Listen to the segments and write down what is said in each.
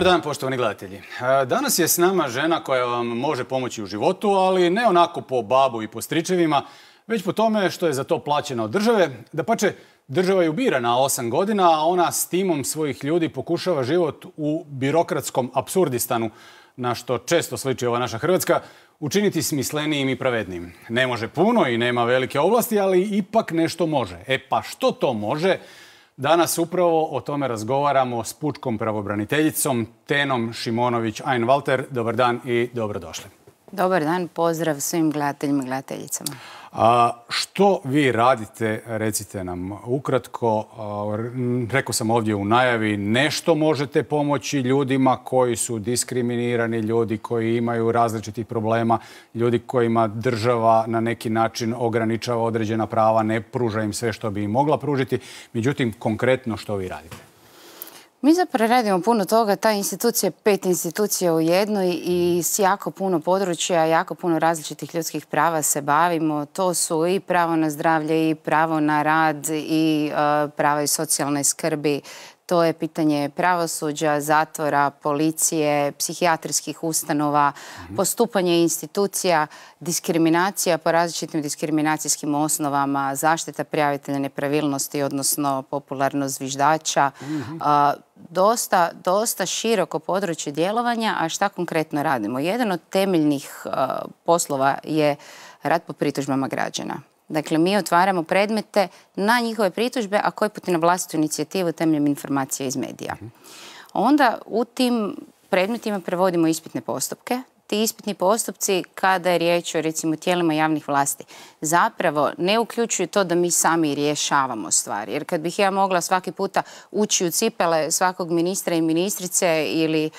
Dobar dan poštovani gledatelji. E, danas je s nama žena koja vam može pomoći u životu, ali ne onako po babu i po stričevima, već po tome što je za to plaćena od države. Da pače, država je bira na osam godina, a ona s timom svojih ljudi pokušava život u birokratskom absurdistanu, na što često sliči ova naša Hrvatska, učiniti smislenijim i pravednijim. Ne može puno i nema velike ovlasti, ali ipak nešto može. E pa što to može? Danas upravo o tome razgovaramo s pučkom pravobraniteljicom Tenom Šimonović Einwalter. Dobar dan i dobrodošli. Dobar dan, pozdrav svim gledateljima i gledateljicama. A što vi radite, recite nam ukratko, rekao sam ovdje u najavi, nešto možete pomoći ljudima koji su diskriminirani, ljudi koji imaju različitih problema, ljudi kojima država na neki način ograničava određena prava, ne pruža im sve što bi im mogla pružiti. Međutim, konkretno što vi radite? Mi zapravo radimo puno toga, ta institucija je pet institucija u jednoj i s jako puno područja, jako puno različitih ljudskih prava se bavimo. To su i pravo na zdravlje, i pravo na rad, i e, prava i socijalne skrbi. To je pitanje pravosuđa, zatvora, policije, psihijatrijskih ustanova, mhm. postupanje institucija, diskriminacija po različitim diskriminacijskim osnovama, zaštita prijavitelja nepravilnosti, odnosno popularno zviždača, mhm dosta, dosta široko područje djelovanja, a šta konkretno radimo? Jedan od temeljnih uh, poslova je rad po pritužbama građana. Dakle, mi otvaramo predmete na njihove pritužbe, a koji put na vlastitu inicijativu temeljem informacija iz medija. Mhm. Onda u tim predmetima prevodimo ispitne postupke, ti ispitni postupci kada je riječ o recimo tijelima javnih vlasti zapravo ne uključuju to da mi sami rješavamo stvari. Jer kad bih ja mogla svaki puta ući u cipele svakog ministra i ministrice ili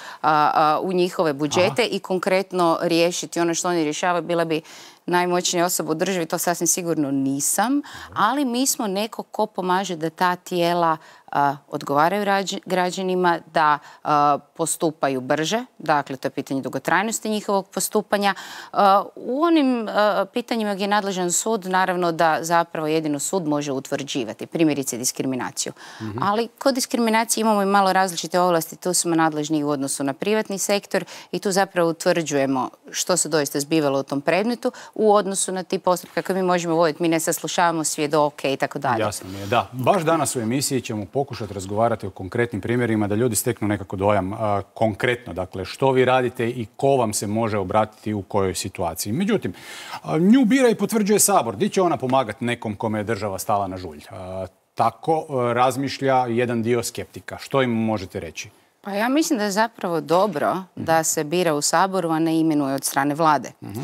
u njihove budžete i konkretno riješiti ono što oni rješavaju, bila bi najmoćnija osoba u državi, to sasvim sigurno nisam, ali mi smo neko ko pomaže da ta tijela odgovaraju građanima, da postupaju brže, dakle to je pitanje dugotrajnosti njihovog postupanja. U onim pitanjima gdje je nadležan sud, naravno da zapravo jedino sud može utvrđivati, primjerice diskriminaciju. Mhm. Ali kod diskriminacije imamo i malo različite ovlasti, tu smo nadležni u odnosu na privatni sektor i tu zapravo utvrđujemo što se doista zbivalo u tom predmetu u odnosu na ti postupke koje mi možemo voditi. Mi ne saslušavamo svjedoke i tako dalje. Jasno mi je, da. Baš danas u emisiji ćemo pokušati razgovarati o konkretnim primjerima da ljudi steknu nekako dojam konkretno, dakle što vi radite i ko vam se može obratiti u kojoj situaciji. Međutim, a, nju bira i potvrđuje Sabor. Di će ona pomagati nekom kome je država stala na žulj? tako e, razmišlja jedan dio skeptika. Što im možete reći? Pa ja mislim da je zapravo dobro da se bira u Saboru, a ne imenuje od strane vlade. Mhm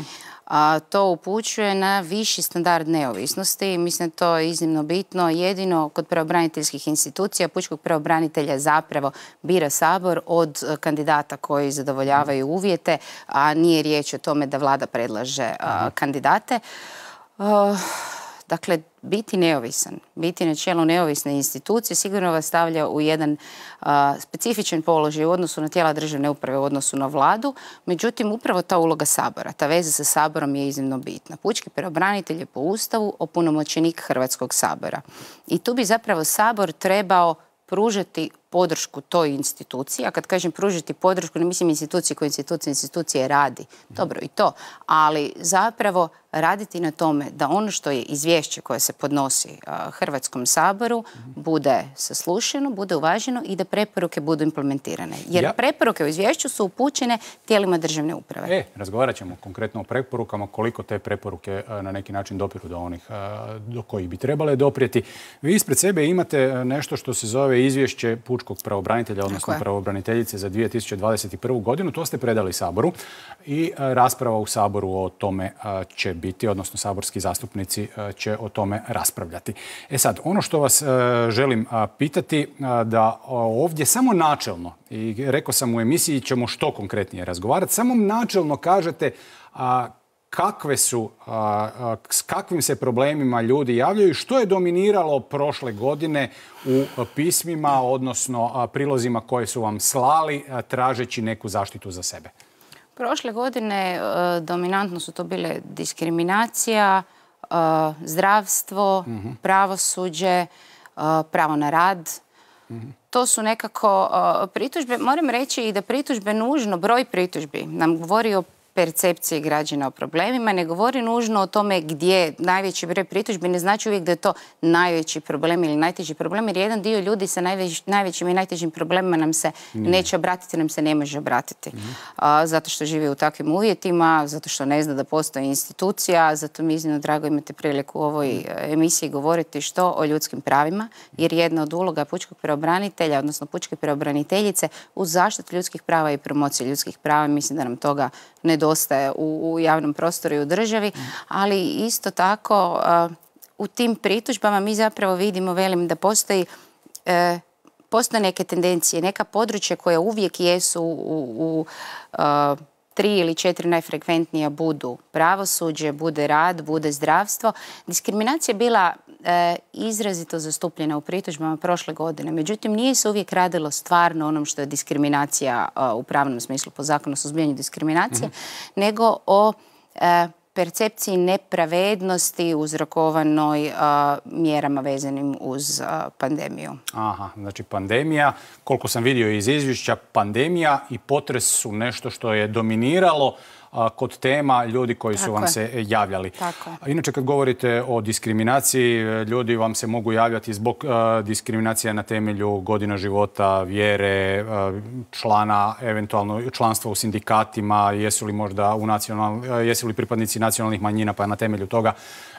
to upućuje na viši standard neovisnosti. Mislim to je iznimno bitno. Jedino kod pravobraniteljskih institucija pučkog pravobranitelja zapravo bira sabor od e, kandidata koji zadovoljavaju uvjete, a nije riječ o tome da vlada predlaže e, kandidate. E, Dakle, biti neovisan, biti na čelu neovisne institucije sigurno vas stavlja u jedan specifičan položaj u odnosu na tijela državne uprave, u odnosu na vladu. Međutim, upravo ta uloga Sabora, ta veza sa Saborom je iznimno bitna. Pučki pravobranitelj je po Ustavu opunomoćenik Hrvatskog Sabora. I tu bi zapravo Sabor trebao pružati podršku toj instituciji, a kad kažem pružiti podršku, ne mislim instituciji koju institucija institucije radi. Dobro i to, ali zapravo raditi na tome da ono što je izvješće koje se podnosi Hrvatskom saboru bude saslušeno, bude uvaženo i da preporuke budu implementirane. Jer preporuke u izvješću su upućene tijelima državne uprave. E, razgovarat ćemo konkretno o preporukama, koliko te preporuke na neki način dopiru do onih do kojih bi trebale doprijeti. Vi ispred sebe imate nešto što se zove izvješće pučkog pravobranitelja, odnosno pravobraniteljice za 2021. godinu. To ste predali Saboru i e, rasprava u Saboru o tome e, će biti, odnosno saborski zastupnici e, će o tome raspravljati. E sad, ono što vas želim pitati da ovdje samo načelno, i rekao sam u emisiji ćemo što konkretnije razgovarati, samo načelno kažete kakve su, s kakvim se problemima ljudi javljaju, i što je dominiralo prošle godine u pismima, odnosno a, prilozima koje su vam slali tražeći neku zaštitu za sebe? Prošle godine e, dominantno su to bile diskriminacija, e, zdravstvo, mhm. pravosuđe, e, pravo na rad. Mhm. To su nekako pritužbe. Moram reći i da pritužbe nužno, broj pritužbi nam govori o percepcije građana o problemima, ne govori nužno o tome gdje je najveći broj pritužbi, ne znači uvijek da je to najveći problem ili najteži problem, jer jedan dio ljudi sa najvećim i najtežim problemima nam se neće obratiti, nam se ne može obratiti. Mhm. zato što živi u takvim uvjetima, zato što ne zna da postoji institucija, zato mi iznimno drago imate priliku u ovoj mhm. e, emisiji govoriti što o ljudskim pravima, jer jedna od uloga pučkog preobranitelja, odnosno pučke preobraniteljice u zaštitu ljudskih prava i promociji ljudskih prava, mislim da nam toga nedostaje u, javnom prostoru i u državi, ali isto tako u tim pritužbama mi zapravo vidimo, velim, da postoji e, postoje neke tendencije, neka područja koja uvijek jesu u, u tri ili četiri najfrekventnija budu pravosuđe, bude rad, bude zdravstvo. Diskriminacija je bila E, izrazito zastupljena u pritužbama prošle godine. Međutim, nije se uvijek radilo stvarno onom što je diskriminacija e, u pravnom smislu po zakonu o suzbijanju diskriminacije, mhm. nego o e, percepciji nepravednosti uzrokovanoj mjerama vezanim uz pandemiju. Aha, znači pandemija, koliko sam vidio iz izvješća, pandemija i potres su nešto što je dominiralo kod tema ljudi koji su vam se e, javljali. Inače, kad govorite o diskriminaciji, e, ljudi vam se mogu javljati zbog e, diskriminacije na temelju godina života, vjere, člana, eventualno članstva u sindikatima, jesu li možda u nacional, jesu li pripadnici nacionalnih manjina pa na temelju toga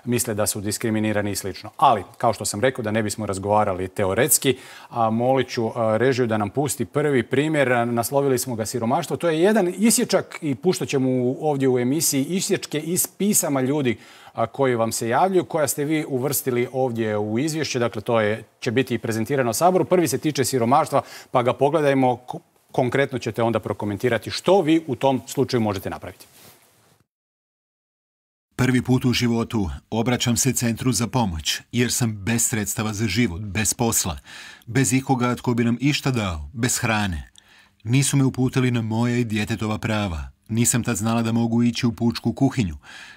misle da su diskriminirani i sl. Ali, kao što sam rekao, da ne bismo razgovarali teoretski, a molit ću režiju da nam pusti prvi primjer. Naslovili smo ga siromaštvo. To je jedan isječak i puštat ćemo ovdje u emisiji isječke iz pisama ljudi koji vam se javljaju koja ste vi uvrstili ovdje u izvješće. Dakle, to je, će biti prezentirano Saboru. Prvi se tiče siromaštva, pa ga pogledajmo. Konkretno ćete onda prokomentirati što vi u tom slučaju možete napraviti. Prvi put u životu obraćam se centru za pomoć, jer sam bez sredstava za život, bez posla, bez ikoga tko bi nam išta dao, bez hrane. Nisu me uputili na moje i djetetova prava. Nisam tad znala da mogu ići u pučku kuhinju,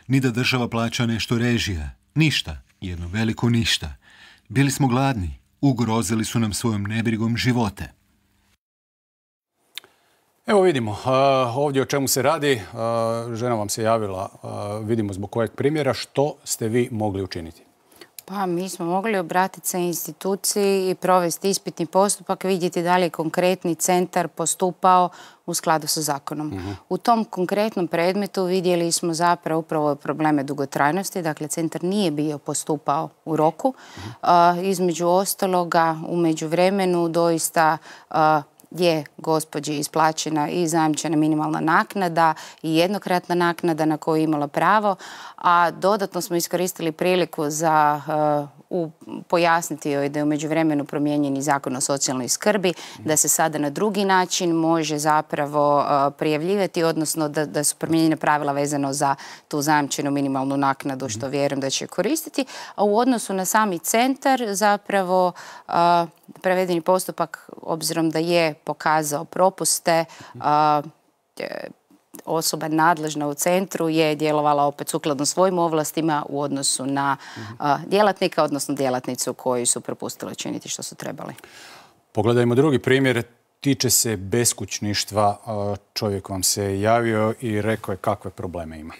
ni da država plaća nešto režija. Ništa, jedno veliko ništa. Bili smo gladni, ugrozili su nam svojom nebrigom živote. Evo vidimo, ovdje o čemu se radi, žena vam se javila, vidimo zbog kojeg primjera, što ste vi mogli učiniti. Pa mi smo mogli obratiti se instituciji i provesti ispitni postupak, vidjeti da li je konkretni centar postupao u skladu sa zakonom. Mhm. U tom konkretnom predmetu vidjeli smo zapravo upravo probleme dugotrajnosti, dakle centar nije bio postupao u roku. Mhm. između ostaloga, u međuvremenu doista je gospođi isplaćena i zajamčena minimalna naknada i jednokratna naknada na koju je imala pravo, a dodatno smo iskoristili priliku za e, pojasniti joj da je umeđu vremenu promijenjeni zakon o socijalnoj skrbi, da se sada na drugi način može zapravo uh, prijavljivati, odnosno da, su promijenjene pravila vezano za tu zajamčenu minimalnu naknadu, što vjerujem da će koristiti. A u odnosu na sami centar zapravo uh, prevedeni postupak, obzirom da je pokazao propuste, uh, osoba nadležna u centru je djelovala opet sukladno svojim ovlastima u odnosu na djelatnika, odnosno djelatnicu koju su propustili činiti što su trebali. Pogledajmo drugi primjer, tiče se beskućništva. Čovjek vam se javio i rekao je kakve probleme ima.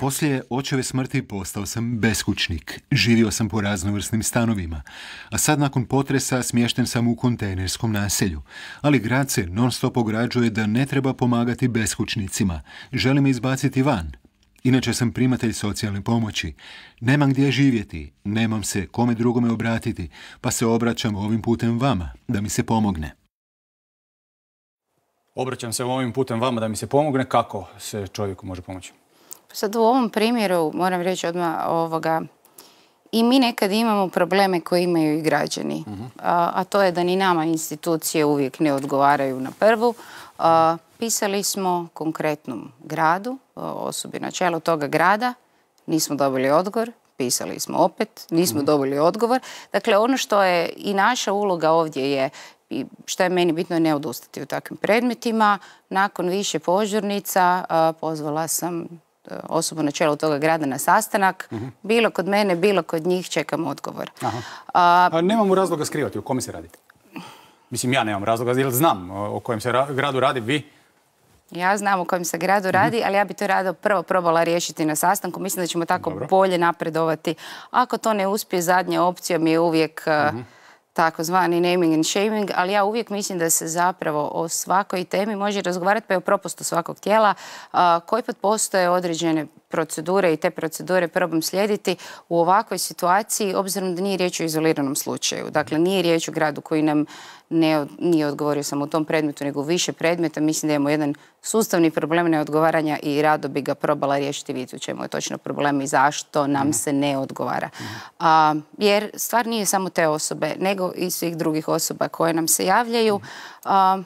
Poslije očeve smrti postao sam beskućnik. Živio sam po raznovrsnim stanovima. A sad nakon potresa smješten sam u kontejnerskom naselju. Ali grad se non stop ograđuje da ne treba pomagati beskućnicima. Želim me izbaciti van. Inače sam primatelj socijalne pomoći. Nemam gdje živjeti, nemam se kome drugome obratiti, pa se obraćam ovim putem vama da mi se pomogne. Obraćam se ovim putem vama da mi se pomogne. Kako se čovjeku može pomoći? Sad u ovom primjeru moram reći odmah ovoga, i mi nekad imamo probleme koje imaju i građani, mhm. a, to je da ni nama institucije uvijek ne odgovaraju na prvu. pisali smo konkretnom gradu, osobi na čelu toga grada, nismo dobili odgovor, pisali smo opet, nismo mhm. dobili odgovor. Dakle, ono što je i naša uloga ovdje je i što je meni bitno ne odustati u takvim predmetima. Nakon više požurnica pozvala sam E, osobu na čelu toga grada na sastanak. Mhm. Bilo kod mene, bilo kod njih čekam odgovor. Nemam razloga skrivati. O kome se radite. Mislim, ja nemam razloga, znam o kojem se gradu radi. Vi? Ja znam o kojem se gradu mhm. radi, ali ja bi to rado prvo probala riješiti na sastanku. Mislim da ćemo tako bolje napredovati. Ako to ne uspije, zadnja opcija mi je uvijek... E, mhm takozvani naming and shaming, ali ja uvijek mislim da se zapravo o svakoj temi može razgovarati pa je o propustu svakog tijela koji pod postoje određene procedure i te procedure probam slijediti u ovakvoj situaciji, obzirom da nije riječ o izoliranom slučaju. Dakle, nije riječ o gradu koji nam nije odgovorio samo u tom predmetu, nego u više predmeta. Mislim da imamo jedan sustavni problem neodgovaranja i rado bi ga probala riješiti vidjeti u čemu je točno problem i zašto nam se ne odgovara. jer stvar nije samo te osobe, nego i svih drugih osoba koje nam se javljaju. a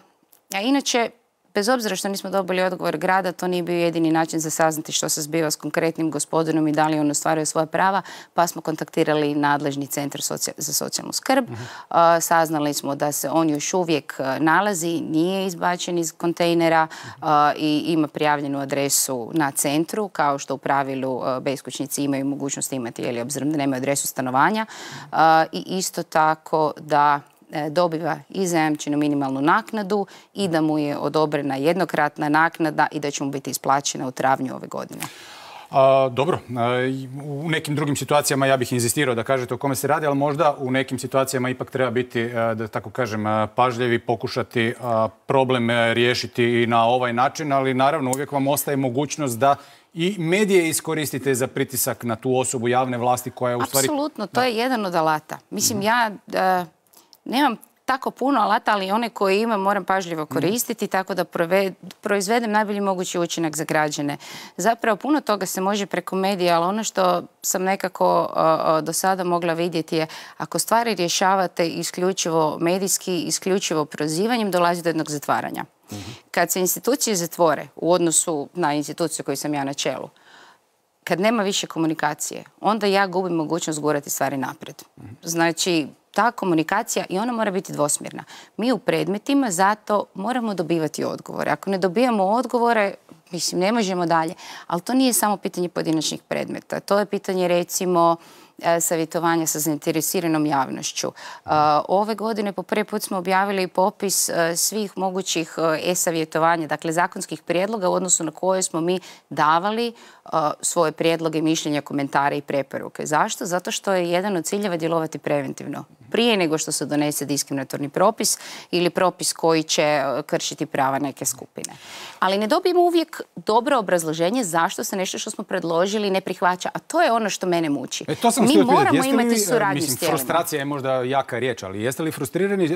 inače, bez obzira što nismo dobili odgovor grada, to nije bio jedini način za saznati što se zbiva s konkretnim gospodinom i da li on ostvaruje svoja prava, pa smo kontaktirali nadležni centar za socijalnu skrb. Mhm. saznali smo da se on još uvijek e, nalazi, nije izbačen iz kontejnera mhm. i ima prijavljenu adresu na centru, kao što u pravilu e, beskućnici imaju mogućnost imati, je obzirom da nemaju adresu stanovanja. Mhm. I isto tako da E, dobiva i zajamčenu minimalnu naknadu i da mu je odobrena jednokratna naknada i da će mu biti isplaćena u travnju ove godine. dobro, e, u nekim drugim situacijama ja bih inzistirao da kažete o kome se radi, ali možda u nekim situacijama ipak treba biti, e, da tako kažem, pažljivi, pokušati problem riješiti i na ovaj način, ali naravno uvijek vam ostaje mogućnost da i medije iskoristite za pritisak na tu osobu javne vlasti koja je u stvari... Apsolutno, to je jedan od alata. Mislim, mhm. ja nemam tako puno alata, ali one koje imam moram pažljivo mhm. koristiti tako da proizvedem najbolji mogući učinak za građane. Zapravo puno toga se može preko medija, ali ono što sam nekako do sada mogla vidjeti je ako stvari rješavate isključivo medijski, isključivo prozivanjem, dolazi do jednog zatvaranja. Mhm. Kad se institucije zatvore u odnosu na instituciju koju sam ja na čelu, kad nema više komunikacije, onda ja gubim mogućnost gurati stvari napred. Mhm. Znači, ta komunikacija i ona mora biti dvosmjerna. Mi u predmetima zato moramo dobivati odgovore. Ako ne dobijamo odgovore, mislim, ne možemo dalje. Ali to nije samo pitanje pojedinačnih predmeta. To je pitanje, recimo, e, savjetovanja sa zainteresiranom javnošću. E, ove godine po prvi put smo objavili popis e, svih mogućih e-savjetovanja, dakle zakonskih prijedloga u odnosu na koje smo mi davali svoje prijedloge, mišljenja, komentare i preporuke. Zašto? Zato što je jedan od ciljeva djelovati preventivno prije nego što se donese diskriminatorni propis ili propis koji će e, kršiti prava neke skupine. Ali ne dobijemo uvijek dobro obrazloženje zašto se nešto što smo predložili ne prihvaća, a to je ono što mene muči. E, Mi moramo imati e, suradnju mislim, s tijelima. Frustracija je možda jaka riječ, ali jeste li frustrirani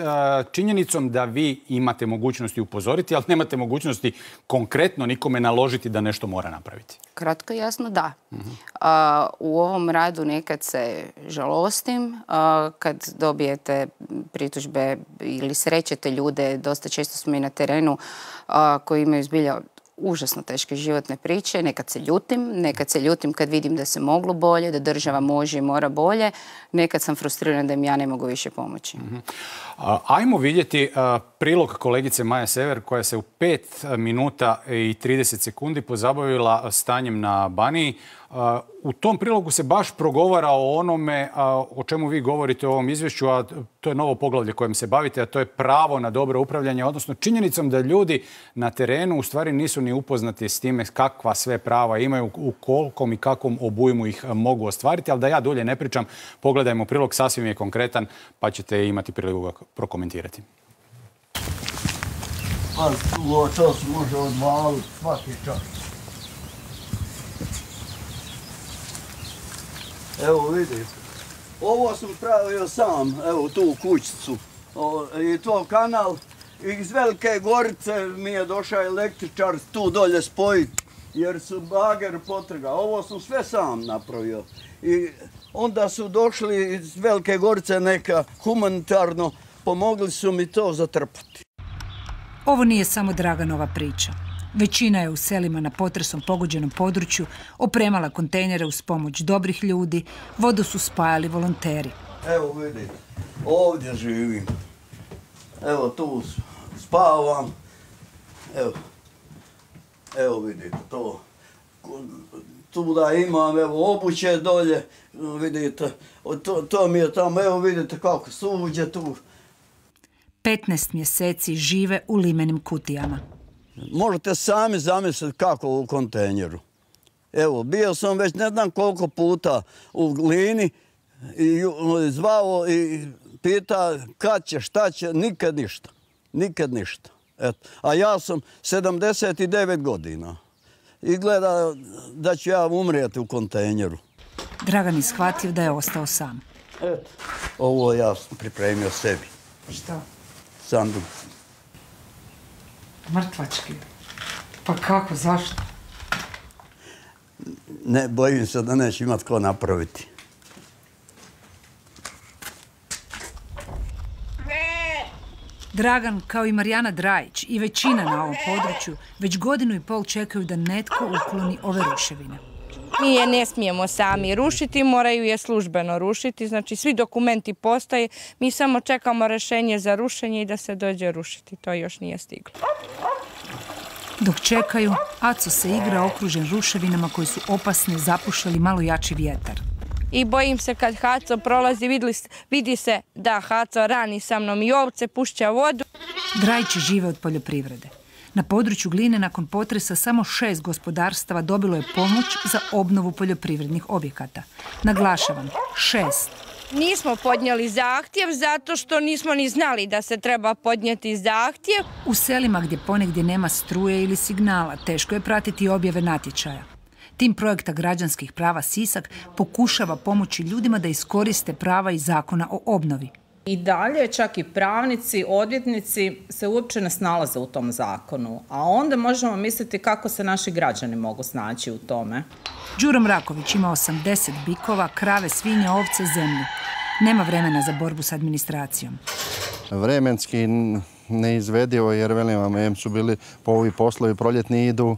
činjenicom da vi imate mogućnosti upozoriti, ali nemate mogućnosti konkretno nikome naložiti da nešto mora napraviti? Kratko i jasno da. Mhm. u ovom radu nekad se žalostim, kad dobijete pritužbe ili srećete ljude, dosta često smo i na terenu koji imaju zbilja užasno teške životne priče, nekad se ljutim, nekad se ljutim kad vidim da se moglo bolje, da država može i mora bolje, nekad sam frustrirana da im ja ne mogu više pomoći. Mhm. Ajmo vidjeti prilog kolegice Maja Sever koja se u 5 minuta i 30 sekundi pozabavila stanjem na Baniji. U tom prilogu se baš progovara o onome o čemu vi govorite u ovom izvješću, a to je novo poglavlje kojem se bavite, a to je pravo na dobro upravljanje, odnosno činjenicom da ljudi na terenu u stvari nisu ni upoznati s time kakva sve prava imaju, u kolkom i kakvom obujmu ih mogu ostvariti, ali da ja dulje ne pričam, pogledajmo prilog, sasvim je konkretan, pa ćete imati priliku ga prokomentirati. Pa, može odvaliti Evo vidite. Ovo sam pravio sam, evo tu kućicu. I to kanal. Iz Velike Gorice mi je došao električar tu dolje spojiti. Jer su bager potrga. Ovo sam sve sam napravio. I onda su došli iz Velike Gorice neka humanitarno. Pomogli su mi to zatrpati. Ovo nije samo Draganova priča. Većina je u selima na potresom pogođenom području opremala kontejnere uz pomoć dobrih ljudi, vodu su spajali volonteri. Evo vidite, ovdje živim. Evo tu spavam. Evo, evo vidite to. Tu da imam evo, obuće dolje, vidite, to, to mi je tamo, evo vidite kako suđe tu. 15 mjeseci žive u limenim kutijama. Možete sami zamisliti kako u kontejneru. Evo, bio sam već ne znam koliko puta u glini i zvao i pita kad će, šta će, nikad ništa. Nikad ništa. A ja sam 79 godina i gleda da ću ja umrijeti u kontejneru. Dragan ishvatio da je ostao sam. ovo ja sam pripremio sebi. Šta? Sandu mrtvački. Pa kako, zašto? Ne, bojim se da neće imat ko napraviti. Dragan, kao i Marijana Drajić i većina na ovom području, već godinu i pol čekaju da netko ukloni ove ruševine. Mi je ne smijemo sami rušiti, moraju je službeno rušiti, znači svi dokumenti postoje, mi samo čekamo rješenje za rušenje i da se dođe rušiti, to još nije stiglo. Dok čekaju, Aco se igra okružen ruševinama koji su opasne zapušali malo jači vjetar. I bojim se kad Haco prolazi, vidi, vidi se da Haco rani sa mnom i ovce, pušća vodu. Drajči žive od poljoprivrede. Na području Gline nakon potresa samo šest gospodarstava dobilo je pomoć za obnovu poljoprivrednih objekata. Naglašavam, šest. Nismo podnijeli zahtjev zato što nismo ni znali da se treba podnijeti zahtjev. U selima gdje ponegdje nema struje ili signala teško je pratiti objave natječaja. Tim projekta građanskih prava Sisak pokušava pomoći ljudima da iskoriste prava i zakona o obnovi. I dalje čak i pravnici, odvjetnici se uopće ne snalaze u tom zakonu, a onda možemo misliti kako se naši građani mogu snaći u tome. Đuro Mraković ima 80 bikova, krave, svinje, ovce, zemlje. Nema vremena za borbu s administracijom. Vremenski neizvedivo jer velim vam, su bili po ovi poslovi proljetni idu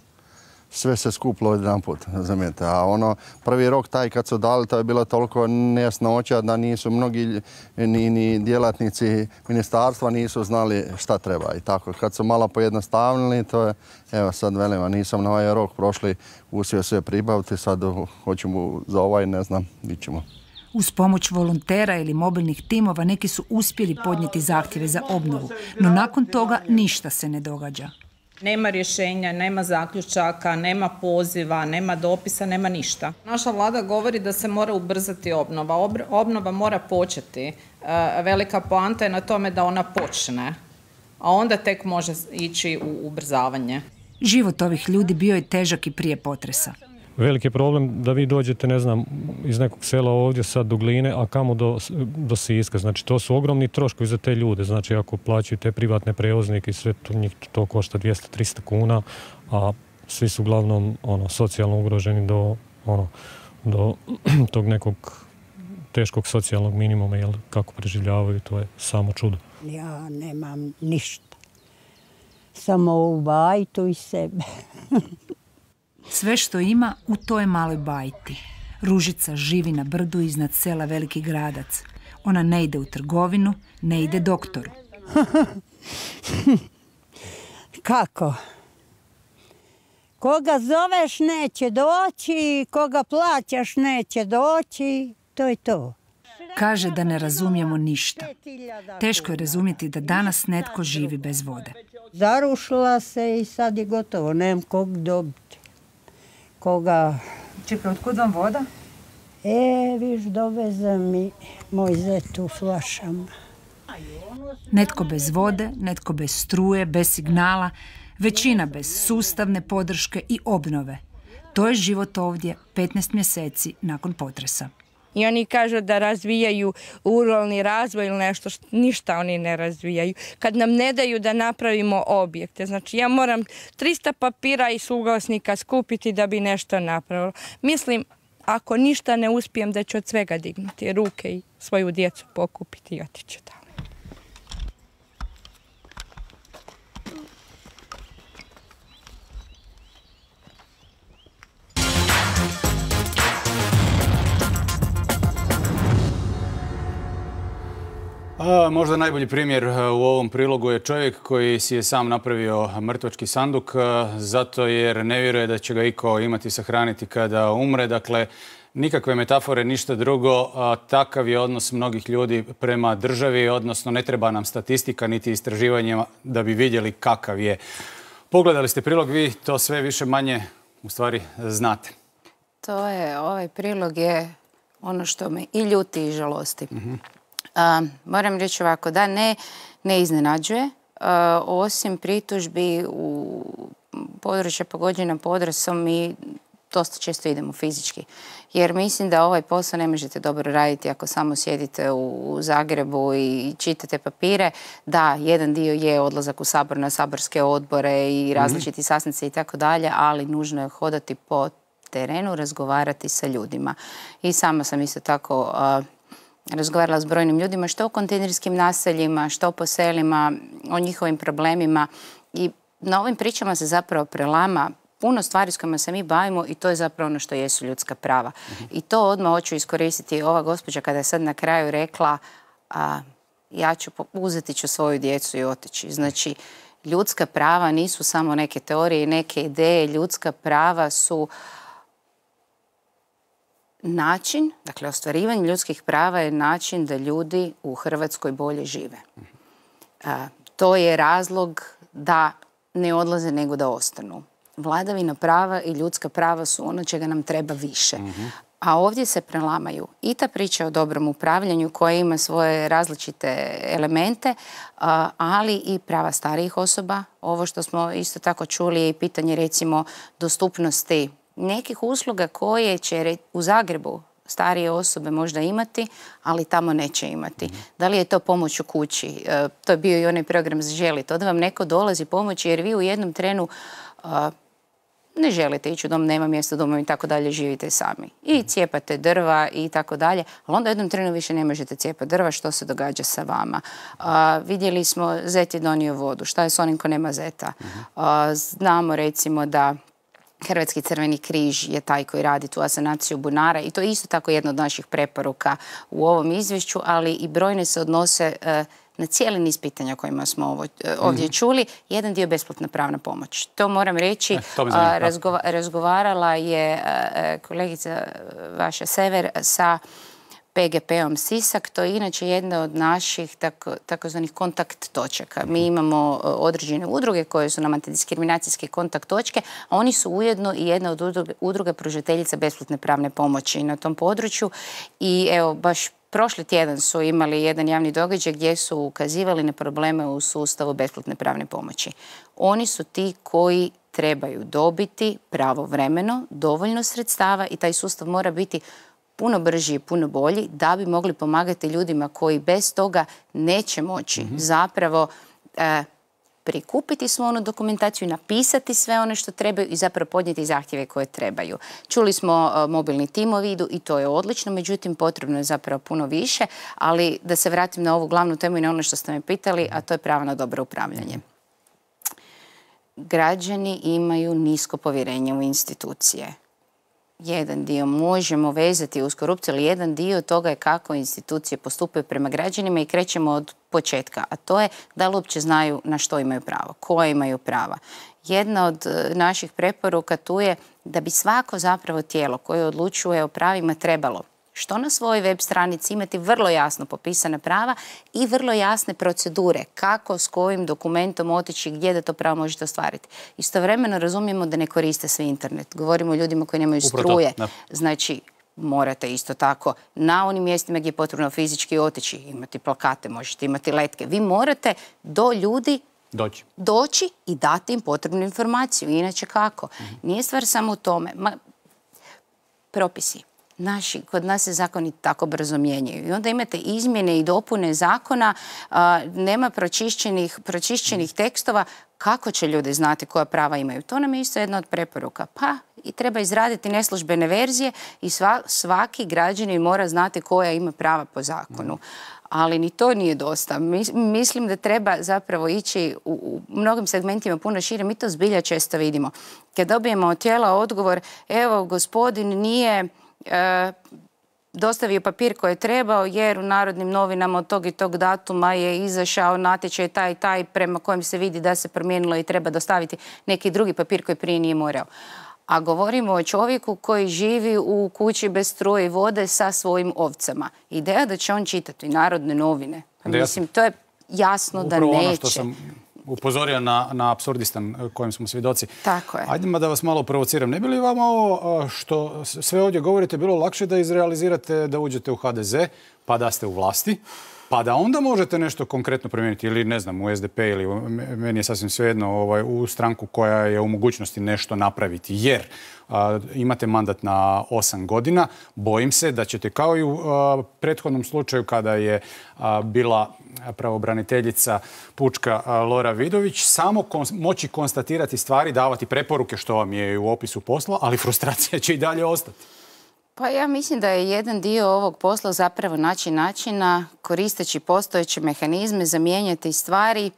sve se skuplo jedan put, razumijete. A ono, prvi rok taj kad su dali, to je bilo toliko nejasnoća da nisu mnogi ni, djelatnici ministarstva nisu znali šta treba i tako. Kad su malo pojednostavnili, to je, evo sad velima, nisam na ovaj rok prošli, usio sve pribaviti, sad hoćemo za ovaj, ne znam, ćemo. Uz pomoć volontera ili mobilnih timova neki su uspjeli podnijeti zahtjeve za obnovu, no nakon toga ništa se ne događa. Nema rješenja, nema zaključaka, nema poziva, nema dopisa, nema ništa. Naša vlada govori da se mora ubrzati obnova. Obnova mora početi. E, velika poanta je na tome da ona počne, a onda tek može ići u ubrzavanje. Život ovih ljudi bio je težak i prije potresa veliki je problem da vi dođete, ne znam, iz nekog sela ovdje do Gline, a kamo do, Siska. Znači, to su ogromni troškovi za te ljude. Znači, ako plaćaju te privatne prevoznike i sve to, njih to košta 200-300 kuna, a svi su uglavnom ono, socijalno ugroženi do, ono, tog nekog teškog socijalnog minimuma, jel, kako preživljavaju, to je samo čudo. Ja nemam ništa. Samo u bajtu i sebe. Sve što ima u toj maloj bajti. Ružica živi na brdu iznad sela Veliki Gradac. Ona ne ide u trgovinu, ne ide doktoru. Kako? Koga zoveš neće doći, koga plaćaš neće doći, to je to. Kaže da ne razumijemo ništa. Teško je razumjeti da danas netko živi bez vode. Zarušila se i sad je gotovo, nemam kog dobiti koga... Čekaj, otkud vam voda? E, viš, dovezam mi moj zet u flašama. Netko bez vode, netko bez struje, bez signala, većina bez sustavne podrške i obnove. To je život ovdje 15 mjeseci nakon potresa i oni kažu da razvijaju ruralni razvoj ili nešto, ništa oni ne razvijaju. Kad nam ne daju da napravimo objekte, znači ja moram 300 papira i suglasnika skupiti da bi nešto napravilo. Mislim, ako ništa ne uspijem da ću od svega dignuti ruke i svoju djecu pokupiti i otići tamo. možda najbolji primjer e, u ovom prilogu je čovjek koji si je sam napravio mrtvački sanduk e, zato jer ne vjeruje da će ga iko imati sahraniti kada umre. Dakle, nikakve metafore, ništa drugo. Takav je odnos mnogih ljudi prema državi, odnosno ne treba nam statistika niti istraživanje da bi vidjeli kakav je. Pogledali ste prilog, vi to sve više manje u stvari znate. To je, ovaj prilog je ono što me i ljuti i žalosti. Mhm. Moram reći ovako, da ne, ne iznenađuje, eh, osim pritužbi u područje pogođena podrasom i dosta često idemo fizički. Jer mislim da ovaj posao ne možete dobro raditi ako samo sjedite u Zagrebu i čitate papire. Da, jedan dio je odlazak u sabor na saborske odbore i mhm. različiti sasnice i tako dalje, ali nužno je hodati po terenu, razgovarati sa ljudima. I sama sam isto tako eh, razgovarala s brojnim ljudima što o kontejnerskim naseljima, što o poselima, o njihovim problemima i na ovim pričama se zapravo prelama puno stvari s kojima se mi bavimo i to je zapravo ono što jesu ljudska prava. I to odmah hoću iskoristiti. Ova gospođa kada je sad na kraju rekla ja ću uzeti ću svoju djecu i otići. Znači, ljudska prava nisu samo neke teorije i neke ideje. Ljudska prava su način, dakle ostvarivanje ljudskih prava je način da ljudi u Hrvatskoj bolje žive. to je razlog da ne odlaze nego da ostanu. Vladavina prava i ljudska prava su ono čega nam treba više. A ovdje se prelamaju i ta priča o dobrom upravljanju koja ima svoje različite elemente, ali i prava starijih osoba. Ovo što smo isto tako čuli je i pitanje recimo dostupnosti nekih usluga koje će u Zagrebu starije osobe možda imati, ali tamo neće imati. Mhm. Da li je to pomoć u kući? E, to je bio i onaj program Želi. To vam neko dolazi pomoći jer vi u jednom trenu e, ne želite ići u dom, nema mjesta domu i tako dalje, živite sami. I mhm. cijepate drva i tako dalje, ali onda u jednom trenu više ne možete cijepati drva, što se događa sa vama. vidjeli smo, zet je donio vodu, šta je s onim ko nema zeta? Mhm. znamo recimo da Hrvatski crveni križ je taj koji radi tu asanaciju bunara i to je isto tako jedna od naših preporuka u ovom izvješću, ali i brojne se odnose e, na cijeli niz pitanja kojima smo e, ovdje mhm. čuli. Jedan dio je besplatna pravna pomoć. To moram reći. E, razgovarala je kolegica vaša Sever sa PGP-om Sisak, to je inače jedna od naših takozvanih kontakt točaka. Mi mhm. imamo e, određene udruge koje su nam antidiskriminacijske kontakt točke, a oni su ujedno i jedna od udruge, udruga pružateljica besplatne pravne pomoći na tom području i evo baš Prošli tjedan su imali jedan javni događaj gdje su ukazivali na probleme u sustavu besplatne pravne pomoći. Oni su ti koji trebaju dobiti pravovremeno dovoljno sredstava i taj sustav mora biti puno brži i puno bolji da bi mogli pomagati ljudima koji bez toga neće moći mhm. zapravo e, prikupiti svu onu dokumentaciju, napisati sve ono što trebaju i zapravo podnijeti zahtjeve koje trebaju. Čuli smo e, mobilni timovi i to je odlično, međutim potrebno je zapravo puno više, ali da se vratim na ovu glavnu temu i na ono što ste me pitali, a to je pravo na dobro upravljanje. Građani imaju nisko povjerenje u institucije jedan dio možemo vezati uz korupciju, ali jedan dio toga je kako institucije postupaju prema građanima i krećemo od početka, a to je da li uopće znaju na što imaju pravo, koje imaju prava. Jedna od e, naših preporuka tu je da bi svako zapravo tijelo koje odlučuje o pravima trebalo što na svojoj web stranici imati vrlo jasno popisane prava i vrlo jasne procedure kako s kojim dokumentom otići gdje da to pravo možete ostvariti. Istovremeno razumijemo da ne koriste svi internet. Govorimo o ljudima koji nemaju struje. Znači, morate isto tako na onim mjestima gdje je potrebno fizički otići, imati plakate, možete imati letke. Vi morate do ljudi Doći. i dati im potrebnu informaciju. Inače kako? Mhm. Nije stvar samo u tome. propisi. Naši, kod nas se zakoni tako brzo mijenjaju. I onda imate izmjene i dopune zakona, nema pročišćenih, pročišćenih tekstova, kako će ljudi znati koja prava imaju? To nam je isto jedna od preporuka. Pa i treba izraditi neslužbene verzije i svaki građanin mora znati koja ima prava po zakonu. Ali ni to nije dosta. Mislim da treba zapravo ići u, u mnogim segmentima puno šire. Mi to zbilja često vidimo. Kad dobijemo od tijela odgovor, evo gospodin nije E, dostavio papir koji je trebao jer u Narodnim novinama od tog i tog datuma je izašao natječaj taj i taj prema kojem se vidi da se promijenilo i treba dostaviti neki drugi papir koji prije nije morao. A govorimo o čovjeku koji živi u kući bez struje i vode sa svojim ovcama. Ideja da će on čitati narodne novine. Pa mislim, to je jasno da ono neće upozorio na, na absurdistan e, kojem smo svjedoci. Tako je. Ajdemo da vas malo provociram. Ne bi li vam ovo e, što sve ovdje govorite bilo lakše da izrealizirate da uđete u HDZ pa da ste u vlasti? pa da onda možete nešto konkretno promijeniti ili ne znam u SDP ili meni je sasvim svejedno ovaj, u stranku koja je u mogućnosti nešto napraviti jer imate mandat na osam godina bojim se da ćete kao i u prethodnom slučaju kada je bila pravobraniteljica pučka Lora Vidović samo moći konstatirati stvari davati preporuke što vam je u opisu posla ali frustracija će i dalje ostati pa ja mislim da je jedan dio ovog posla zapravo naći načina koristeći postojeće mehanizme, zamijenjati stvari,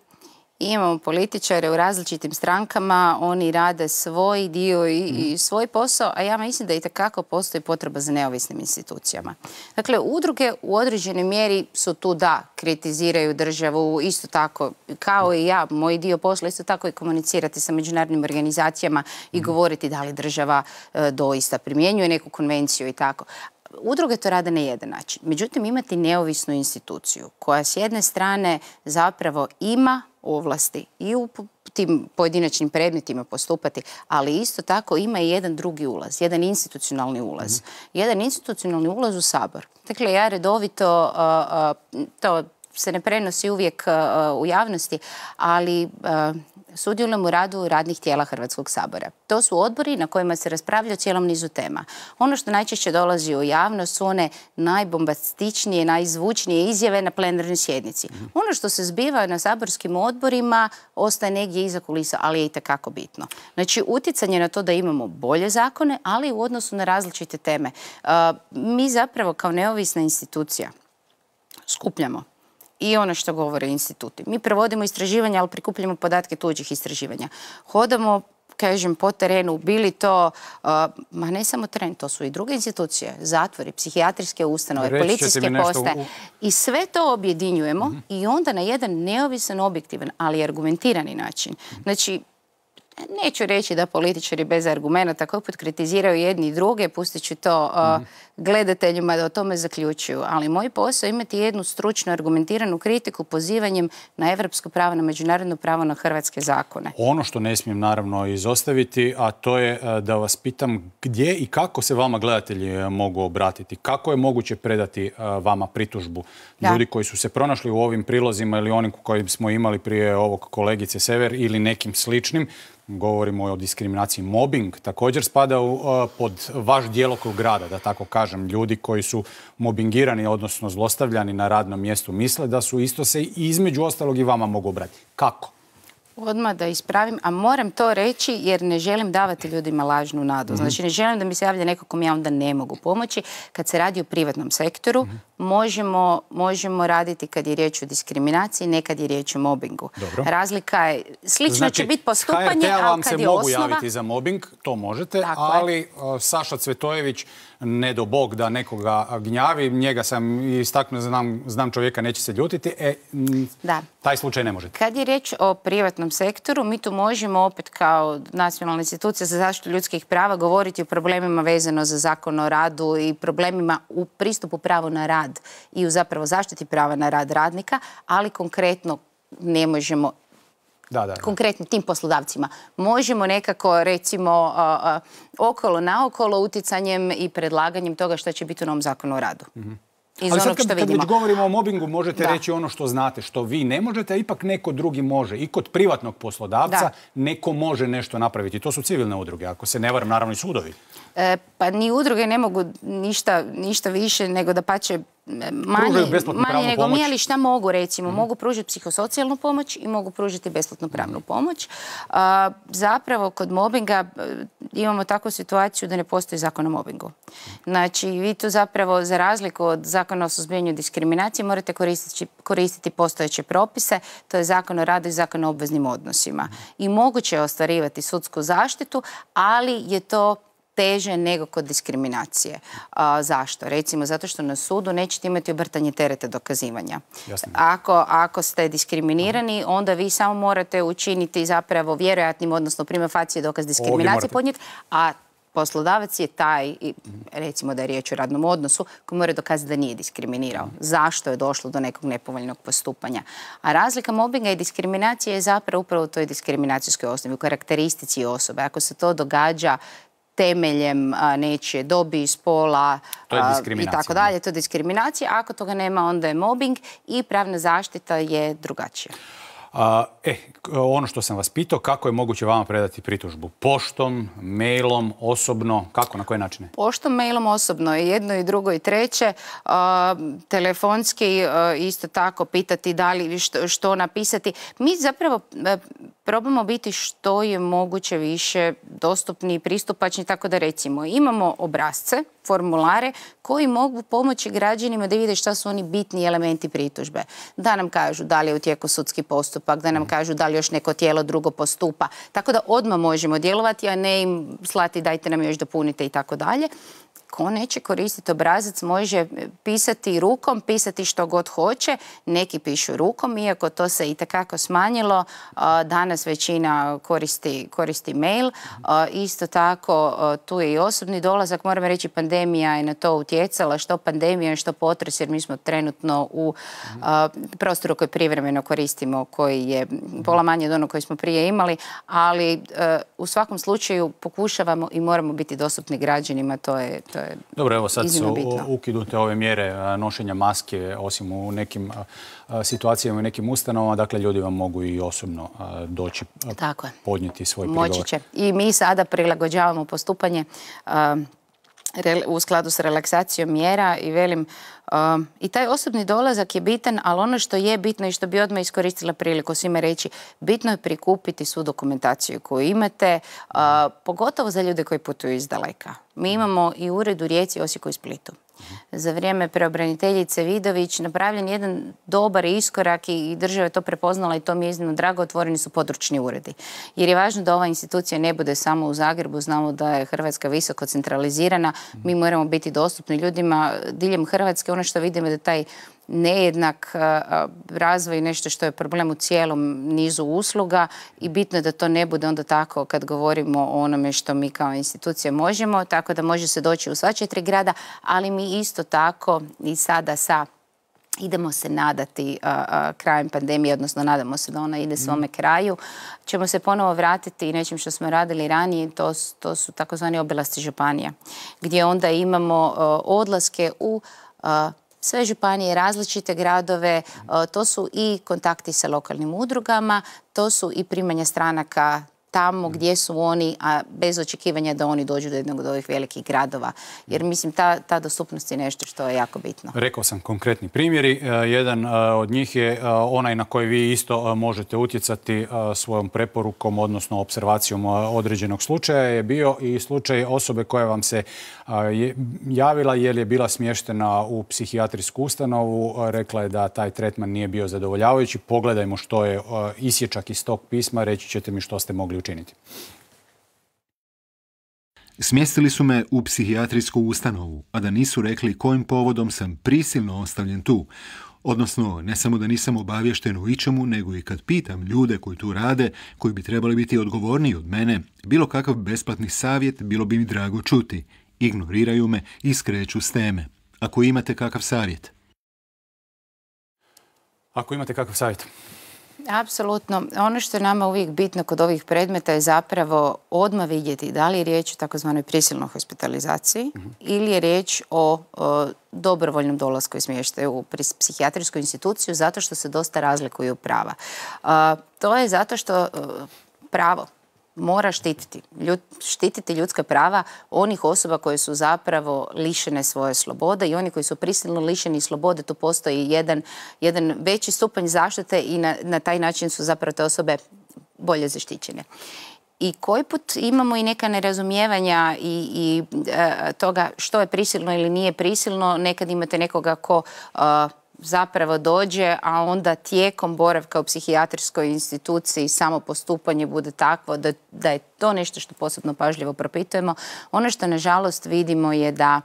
imamo političare u različitim strankama, oni rade svoj dio i, mhm. svoj posao, a ja mislim da i takako postoji potreba za neovisnim institucijama. Dakle, udruge u određenoj mjeri su tu da kritiziraju državu, isto tako kao i ja, moj dio posla, isto tako i komunicirati sa međunarodnim organizacijama i mhm. govoriti da li država e, doista primjenjuje neku konvenciju i tako. Udruge to rade na jedan način. Međutim, imati neovisnu instituciju koja s jedne strane zapravo ima ovlasti i u tim pojedinačnim predmetima postupati, ali isto tako ima i jedan drugi ulaz, jedan institucionalni ulaz. Mhm. Jedan institucionalni ulaz u Sabor. Dakle, ja redovito, to se ne prenosi uvijek e, u javnosti, ali e, sudjelujem u radu radnih tijela Hrvatskog sabora. To su odbori na kojima se raspravlja o cijelom nizu tema. Ono što najčešće dolazi u javnost su one najbombastičnije, najzvučnije izjave na plenarnoj sjednici. Mhm. Ono što se zbiva na saborskim odborima ostaje negdje iza kulisa, ali je i takako bitno. Znači, utjecanje na to da imamo bolje zakone, ali u odnosu na različite teme. E, mi zapravo kao neovisna institucija skupljamo i ono što govore instituti. Mi provodimo istraživanja, ali prikupljamo podatke tuđih istraživanja. Hodamo kažem, po terenu, bili to, ma ne samo teren, to su i druge institucije, zatvori, psihijatrijske ustanove, policijske postaje. I sve to objedinjujemo mhm. i onda na jedan neovisan, objektivan, ali argumentirani način. Znači, neću reći da političari bez argumenta opet kritiziraju jedni i druge, pustit ću to uh, mhm. gledateljima da o tome zaključuju. Ali moj posao je imati jednu stručno argumentiranu kritiku pozivanjem na evropsko pravo, na međunarodno pravo, na hrvatske zakone. Ono što ne smijem naravno izostaviti, a to je uh, da vas pitam gdje i kako se vama gledatelji uh, mogu obratiti? Kako je moguće predati vama pritužbu? Ljudi koji su se pronašli u ovim prilozima ili onim koji smo imali prije ovog kolegice Sever ili nekim sličnim, govorimo o diskriminaciji. Mobbing također spada e, pod vaš djelokrug grada, da tako kažem. Ljudi koji su mobbingirani, odnosno zlostavljani na radnom mjestu, misle da su isto se i između ostalog i vama mogu obratiti. Kako? Odmah da ispravim, a moram to reći jer ne želim davati ljudima lažnu nadu. Mhm. Znači ne želim da mi se javlja neko kom ja onda ne mogu pomoći. Kad se radi o privatnom sektoru, mhm možemo, možemo raditi kad je riječ o diskriminaciji, ne kad je riječ o mobingu. Dobro. Razlika je, slično će znači, biti postupanje, hrt vam se mogu javiti za mobing, to možete, ali e, Saša Cvetojević, ne do bog da nekoga gnjavi, njega sam istaknuo, znam, znam čovjeka, neće se ljutiti, e, da. taj slučaj ne možete. Kad je riječ o privatnom sektoru, mi tu možemo opet kao nacionalna institucija za zaštitu ljudskih prava govoriti o problemima vezano za zakon o radu i problemima u pristupu pravu na rad i u zapravo zaštiti prava na rad radnika, ali konkretno ne možemo da, konkretno tim poslodavcima. Možemo nekako recimo okolo naokolo okolo utjecanjem i predlaganjem toga što će biti u novom zakonu o radu. Mhm. Iz Ali sad kad, govorimo o mobingu, možete reći ono što znate, što vi ne možete, a ipak neko drugi može. I kod privatnog poslodavca neko može nešto napraviti. To su civilne udruge, ako se ne varam, naravno i sudovi. E, pa ni udruge ne mogu ništa, ništa više nego da pače manje, nego mi, ali šta mogu recimo? Mhm. Mogu pružiti psihosocijalnu pomoć i mogu pružiti besplatnu pravnu pomoć. Mhm. zapravo kod mobinga e, imamo takvu situaciju da ne postoji zakon o mobingu. Mhm. Znači, vi tu zapravo za razliku od zakona o suzbijanju diskriminacije morate koristiti postojeće propise, to je zakon o radu i zakon o obveznim odnosima. I moguće je ostvarivati sudsku zaštitu, ali je to teže nego kod diskriminacije. zašto? Recimo, zato što na sudu nećete imati obrtanje terete dokazivanja. Ako, ste diskriminirani, onda vi samo morate učiniti zapravo vjerojatnim, odnosno prima facije dokaz diskriminacije podnijeti, a poslodavac je taj, recimo da je riječ o radnom odnosu, koji mora dokazati da nije diskriminirao. Zašto je došlo do nekog nepovoljnog postupanja? A razlika mobinga i diskriminacije je zapravo upravo u toj diskriminacijskoj osnovi, u karakteristici osobe. Ako se to događa temeljem nečije dobi, spola i tako dalje. To je diskriminacija. Ako toga nema, onda je mobbing i pravna zaštita je drugačija. E, ono što sam vas pitao, kako je moguće vama predati pritužbu? Poštom, mailom, osobno? Kako, na koje načine? Poštom, mailom, osobno. Jedno i drugo i treće. telefonski e, isto tako pitati da li što, što napisati. Mi zapravo e, probamo biti što je moguće više dostupni i pristupačni, tako da recimo imamo obrazce, formulare koji mogu pomoći građanima da vide šta su oni bitni elementi pritužbe. Da nam kažu da li je u tijeku sudski postupak, da nam mhm. kažu da li još neko tijelo drugo postupa. Tako da odmah možemo djelovati, a ne im slati dajte nam još dopunite i tako dalje ko neće koristiti obrazac može pisati rukom, pisati što god hoće. Neki pišu rukom, iako to se i takako smanjilo. Danas većina koristi, koristi mail. Isto tako tu je i osobni dolazak. Moram reći pandemija je na to utjecala. Što pandemija, što potres, jer mi smo trenutno u prostoru koji privremeno koristimo, koji je pola manje od onog koji smo prije imali, ali u svakom slučaju pokušavamo i moramo biti dostupni građanima. To je, to je Dobro, evo sad su ukidute ove mjere nošenja maske, osim u nekim situacijama i nekim ustanovama, dakle ljudi vam mogu i osobno doći podnijeti svoj prigovor. Moći će. I mi sada prilagođavamo postupanje u skladu s relaksacijom mjera i velim i taj osobni dolazak je bitan, ali ono što je bitno i što bi odmah iskoristila priliku svima reći, bitno je prikupiti svu dokumentaciju koju imate, pogotovo za ljude koji putuju iz daleka. Mi imamo i ured u Rijeci, Osijeku i Splitu. Za vrijeme preobraniteljice Vidović napravljen jedan dobar iskorak i država je to prepoznala i to mi je iznimno drago, otvoreni su područni uredi. Jer je važno da ova institucija ne bude samo u Zagrebu, znamo da je Hrvatska visoko centralizirana, mi moramo biti dostupni ljudima diljem Hrvatske, ono što vidimo je da taj nejednak eh, eh, razvoj i nešto što je problem u cijelom nizu usluga i bitno je da to ne bude onda tako kad govorimo o onome što mi kao institucije možemo, tako da može se doći u sva četiri grada, ali mi isto tako i sada sa idemo se nadati eh, krajem pandemije, odnosno nadamo se da ona ide mm. svome kraju. Ćemo se ponovo vratiti i nečim što smo radili ranije, to, to su takozvani obilasti županija, gdje onda imamo odlaske u sve županije, različite gradove, e, to su i kontakti sa lokalnim udrugama, to su i primanje stranaka tamo mm. gdje su oni, a bez očekivanja da oni dođu do jednog od ovih velikih gradova. Mm. Jer mislim, ta, ta dostupnost je nešto što je jako bitno. Rekao sam konkretni primjeri. E, jedan e, od njih je e, onaj na koji vi isto možete utjecati svojom preporukom, odnosno observacijom određenog slučaja je bio i slučaj osobe koja vam se javila jer je bila smještena u psihijatrijsku ustanovu. Rekla je da taj tretman nije bio zadovoljavajući. Pogledajmo što je isječak iz tog pisma. Reći ćete mi što ste mogli učiniti. Smjestili su me u psihijatrijsku ustanovu, a da nisu rekli kojim povodom sam prisilno ostavljen tu. Odnosno, ne samo da nisam obavješten u ičemu, nego i kad pitam ljude koji tu rade, koji bi trebali biti odgovorniji od mene, bilo kakav besplatni savjet bilo bi mi drago čuti. Ignoriraju me i skreću s teme. Ako imate kakav savjet? Ako imate kakav savjet? Apsolutno. Ono što je nama uvijek bitno kod ovih predmeta je zapravo odmah vidjeti da li je riječ o takozvanoj prisilnoj hospitalizaciji mhm. ili je riječ o, dobrovoljnom dolasku i smještaju u psihijatrijsku instituciju zato što se dosta razlikuju prava. to je zato što e, pravo mora štititi. štititi ljudska prava onih osoba koje su zapravo lišene svoje slobode i oni koji su prisilno lišeni slobode, tu postoji jedan, jedan veći stupanj zaštite i na, na taj način su zapravo te osobe bolje zaštićene. I koji put imamo i neka nerazumijevanja i, i e, toga što je prisilno ili nije prisilno. Nekad imate nekoga ko zapravo dođe, a onda tijekom boravka u psihijatrijskoj instituciji samo postupanje bude takvo da, da je to nešto što posebno pažljivo propitujemo. Ono što nažalost vidimo je da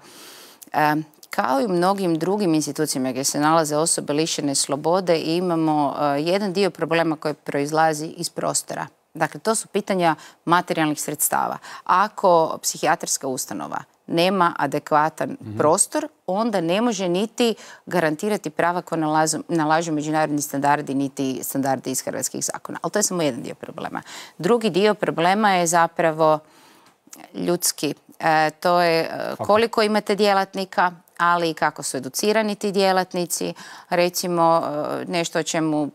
kao i u mnogim drugim institucijama gdje se nalaze osobe lišene slobode imamo eh, jedan dio problema koji proizlazi iz prostora. Dakle, to su pitanja materijalnih sredstava. Ako psihijatrijska ustanova nema adekvatan mhm. prostor, onda ne može niti garantirati prava koja nalažu, međunarodni standardi, niti standardi iz hrvatskih zakona. Ali to je samo jedan dio problema. Drugi dio problema je zapravo e, ljudski. E, to je e, koliko imate djelatnika, ali i kako su educirani ti djelatnici. Recimo, nešto o čemu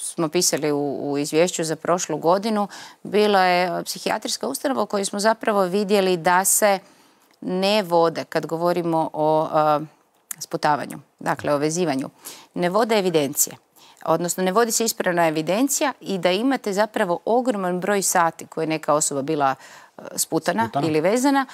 smo pisali u, u izvješću za prošlu godinu, bila je psihijatrijska ustanova u kojoj smo zapravo vidjeli da se ne vode, kad govorimo o sputavanju, dakle o vezivanju, ne vode evidencije. Odnosno, ne vodi se ispravna evidencija i da imate zapravo ogroman broj sati koje je neka osoba bila sputana, ili vezana,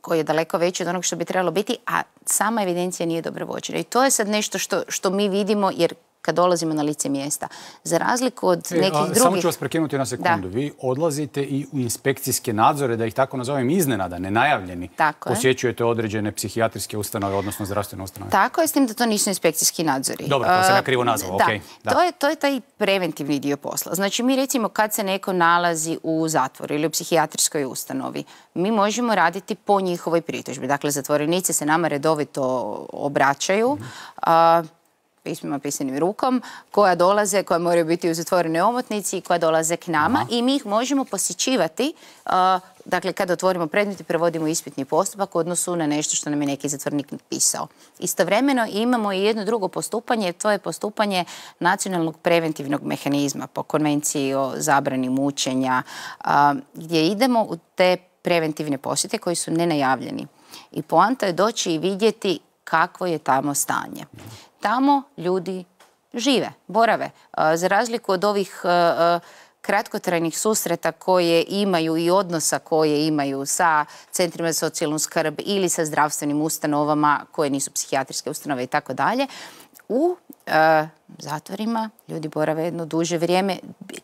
koji je daleko veći od onog što bi trebalo biti, a sama evidencija nije dobro vođena. I to je sad nešto što mi vidimo, jer kad dolazimo na lice mjesta. Za razliku od e, nekih drugih... Samo ću vas prekinuti na sekundu. Vi odlazite i u inspekcijske nadzore, da ih tako nazovem, iznenada, nenajavljeni. Tako Posjećujete određene psihijatrijske ustanove, odnosno zdravstvene ustanove. Tako je, s tim da to nisu inspekcijski nadzori. Dobro, to sam krivo nazvao. da. To, je, to je taj preventivni dio posla. Znači, mi recimo kad se neko nalazi u zatvoru ili u psihijatrijskoj ustanovi, mi možemo raditi po njihovoj pritužbi. Dakle, zatvorenici se nama redovito obraćaju pismima pisanim rukom koja dolaze, koja moraju biti u zatvorenoj omotnici i koja dolaze k nama i mi ih možemo posjećivati Dakle, kada otvorimo predmet i provodimo ispitni postupak u odnosu na nešto što nam je neki zatvornik pisao. Istovremeno imamo i jedno drugo postupanje, to je postupanje nacionalnog preventivnog mehanizma po konvenciji o zabrani mučenja, gdje idemo u te preventivne posjete koji su nenajavljeni. I poanta je doći i vidjeti kakvo je tamo stanje tamo ljudi žive, borave. E, za razliku od ovih e, e, kratkotrajnih susreta koje imaju i odnosa koje imaju sa centrima za socijalnu skrb ili sa zdravstvenim ustanovama koje nisu psihijatrijske ustanove i tako dalje. U zatvorima ljudi borave jedno duže vrijeme.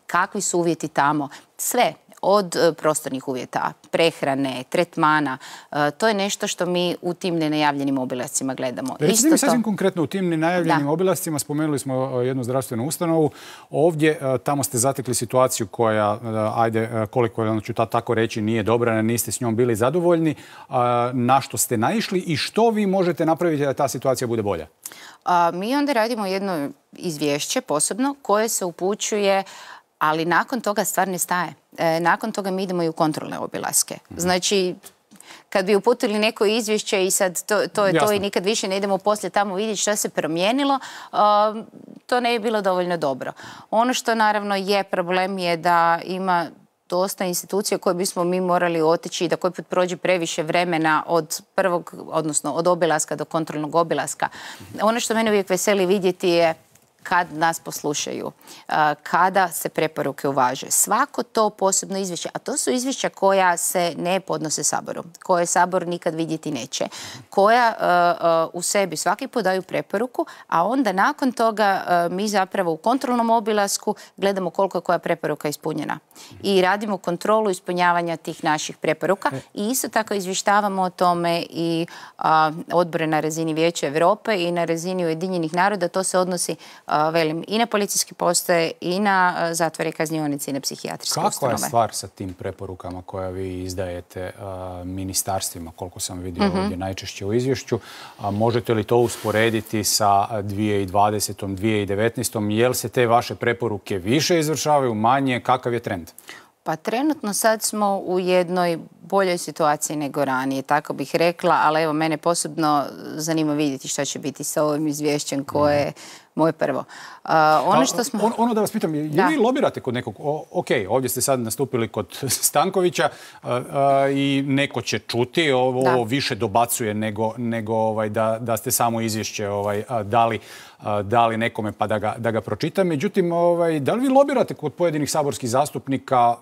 Kakvi su uvjeti tamo? Sve od e, prostornih uvjeta, prehrane, tretmana. E, to je nešto što mi u tim nenajavljenim obilacima gledamo. Recite mi sasvim konkretno u tim nenajavljenim obilascima spomenuli smo e, jednu zdravstvenu ustanovu. Ovdje tamo ste zatekli situaciju koja, ajde koliko ću tako reći, nije dobra, niste s njom bili zadovoljni. Na što ste naišli i što vi možete napraviti da ta situacija bude bolja? mi onda radimo jedno izvješće posebno koje se upućuje, ali nakon toga stvar ne staje. E, nakon toga mi idemo i u kontrolne obilaske. Mhm. Znači, kad bi uputili neko izvješće i sad to, je to i nikad više ne idemo poslije tamo vidjeti što se promijenilo, to ne bi bilo dovoljno dobro. Ono što naravno je problem je da ima dosta institucija koje bismo mi morali otići i da koji put prođe previše vremena od prvog, odnosno od obilaska do kontrolnog obilaska. Mhm. Ono što mene uvijek veseli vidjeti je kad nas poslušaju, uh, kada se preporuke uvaže. Svako to posebno izvješće, a to su izvješća koja se ne podnose Saboru, koje Sabor nikad vidjeti neće, koja uh, uh, u sebi svaki podaju preporuku, a onda nakon toga mi zapravo u kontrolnom obilasku gledamo koliko je koja preporuka ispunjena. I radimo kontrolu ispunjavanja tih naših preporuka e. i isto tako izvještavamo o tome i odbore na razini Vijeća Europe i na razini Ujedinjenih naroda. To se odnosi velim, i na policijski postaje, i na zatvore kaznionice, i na psihijatrijske ustanove. Kako je stvar sa tim preporukama koje vi izdajete ministarstvima, koliko sam vidio mhm. ovdje najčešće u izvješću? možete li to usporediti sa 2020. 2019. Jel se te vaše preporuke više izvršavaju, manje? Kakav je trend? Pa trenutno sad smo u jednoj boljoj situaciji nego ranije, tako bih rekla, ali evo mene posebno zanima vidjeti što će biti sa ovim izvješćem koje mhm moje prvo. ono, što smo... ono da vas pitam, je li lobirate kod nekog? ok, ovdje ste sad nastupili kod Stankovića i neko će čuti, ovo više dobacuje nego, ovaj, da, da ste samo izvješće ovaj, dali, nekome pa da ga, da pročita. Međutim, ovaj, da li vi lobirate kod pojedinih saborskih zastupnika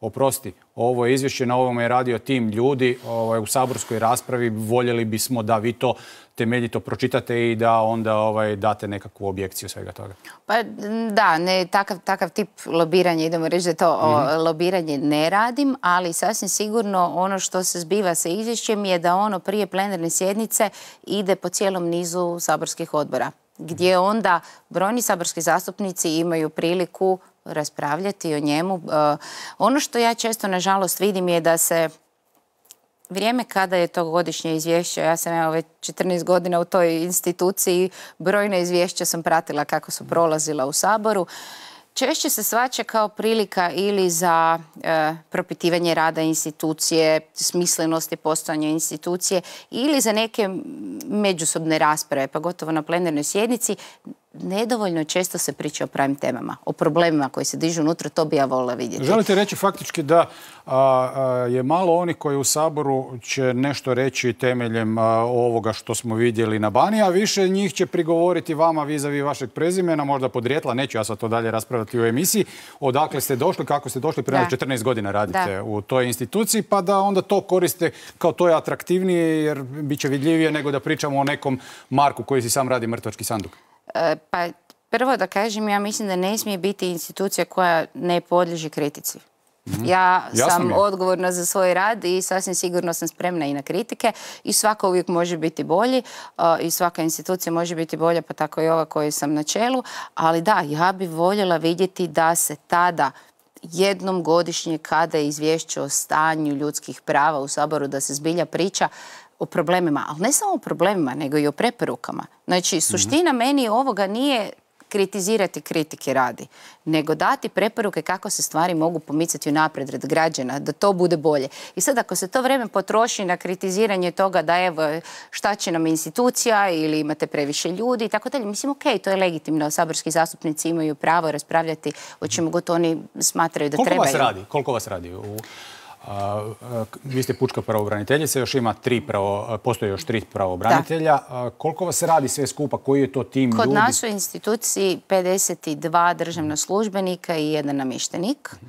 oprosti, ovo je izvješće, na ovome je radio tim ljudi ovaj, u saborskoj raspravi, voljeli bismo da vi to temeljito pročitate i da onda ovaj, date nekakvu objekciju svega toga. Pa da, ne, takav, takav tip lobiranja, idemo reći da to mhm. lobiranje ne radim, ali sasvim sigurno ono što se zbiva sa izvješćem je da ono prije plenarne sjednice ide po cijelom nizu saborskih odbora gdje mhm. onda brojni saborski zastupnici imaju priliku raspravljati o njemu. E, ono što ja često, nažalost, vidim je da se vrijeme kada je to godišnje izvješće, ja sam evo već 14 godina u toj instituciji, brojne izvješća sam pratila kako su prolazila u Saboru. Češće se svača kao prilika ili za e, propitivanje rada institucije, smislenosti postojanja institucije ili za neke međusobne rasprave, pa gotovo na plenarnoj sjednici nedovoljno često se priča o pravim temama, o problemima koji se dižu unutra, to bi ja volila vidjeti. Želite reći faktički da je malo onih koji u Saboru će nešto reći temeljem ovoga što smo vidjeli na Bani, a više njih će prigovoriti vama vizavi vašeg prezimena, možda podrijetla, neću ja sad to dalje raspravljati u emisiji, odakle ste došli, kako ste došli, prema 14 godina radite u toj instituciji, pa da onda to koriste kao to je atraktivnije jer bit će vidljivije nego da pričamo o nekom Marku koji si sam radi mrtvački sanduk. E, pa prvo da kažem, ja mislim da ne smije biti institucija koja ne podlježi kritici. Mhm. Ja sam odgovorna za svoj rad i sasvim sigurno sam spremna i na kritike i svako uvijek može biti bolji e, i svaka institucija može biti bolja pa tako i ova koju sam na čelu, ali da, ja bi voljela vidjeti da se tada jednom godišnje kada je izvješće o stanju ljudskih prava u Saboru da se zbilja priča o problemima, ali ne samo o problemima, nego i o preporukama. Znači, mhm. suština meni ovoga nije kritizirati kritike radi, nego dati preporuke kako se stvari mogu pomicati u napred građana, da to bude bolje. I sad ako se to vrijeme potroši na kritiziranje toga da evo šta će nam institucija ili imate previše ljudi i tako dalje, mislim ok, to je legitimno, saborski zastupnici imaju pravo raspravljati o mhm. čemu god oni smatraju da koliko Vas radi? Koliko vas radi? U vi ste pučka pravobraniteljica, još ima tri pravo, postoje još tri pravobranitelja. Da. Koliko vas radi sve skupa? Koji je to tim Kod ljudi? Kod našoj instituciji 52 državna službenika i jedan namištenik mhm.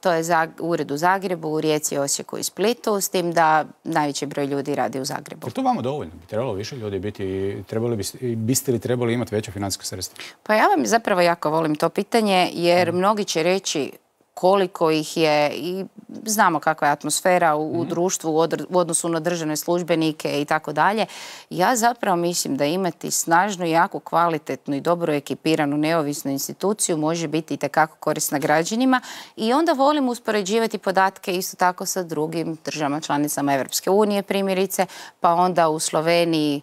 to je za, ured u Zagrebu, u Rijeci, Osijeku i Splitu, s tim da najveći broj ljudi radi u Zagrebu. Je to vama dovoljno? Bi trebalo više ljudi biti, trebali bi, biste li trebali imati veće financijske sredstva? Pa ja vam zapravo jako volim to pitanje, jer mhm. mnogi će reći koliko ih je i znamo kakva je atmosfera u, mhm. društvu u, odnosu na državne službenike i tako dalje. Ja zapravo mislim da imati snažnu, jako kvalitetnu i dobro ekipiranu neovisnu instituciju može biti itekako korisna građanima i onda volim uspoređivati podatke isto tako sa drugim državama članicama Europske unije primjerice, pa onda u Sloveniji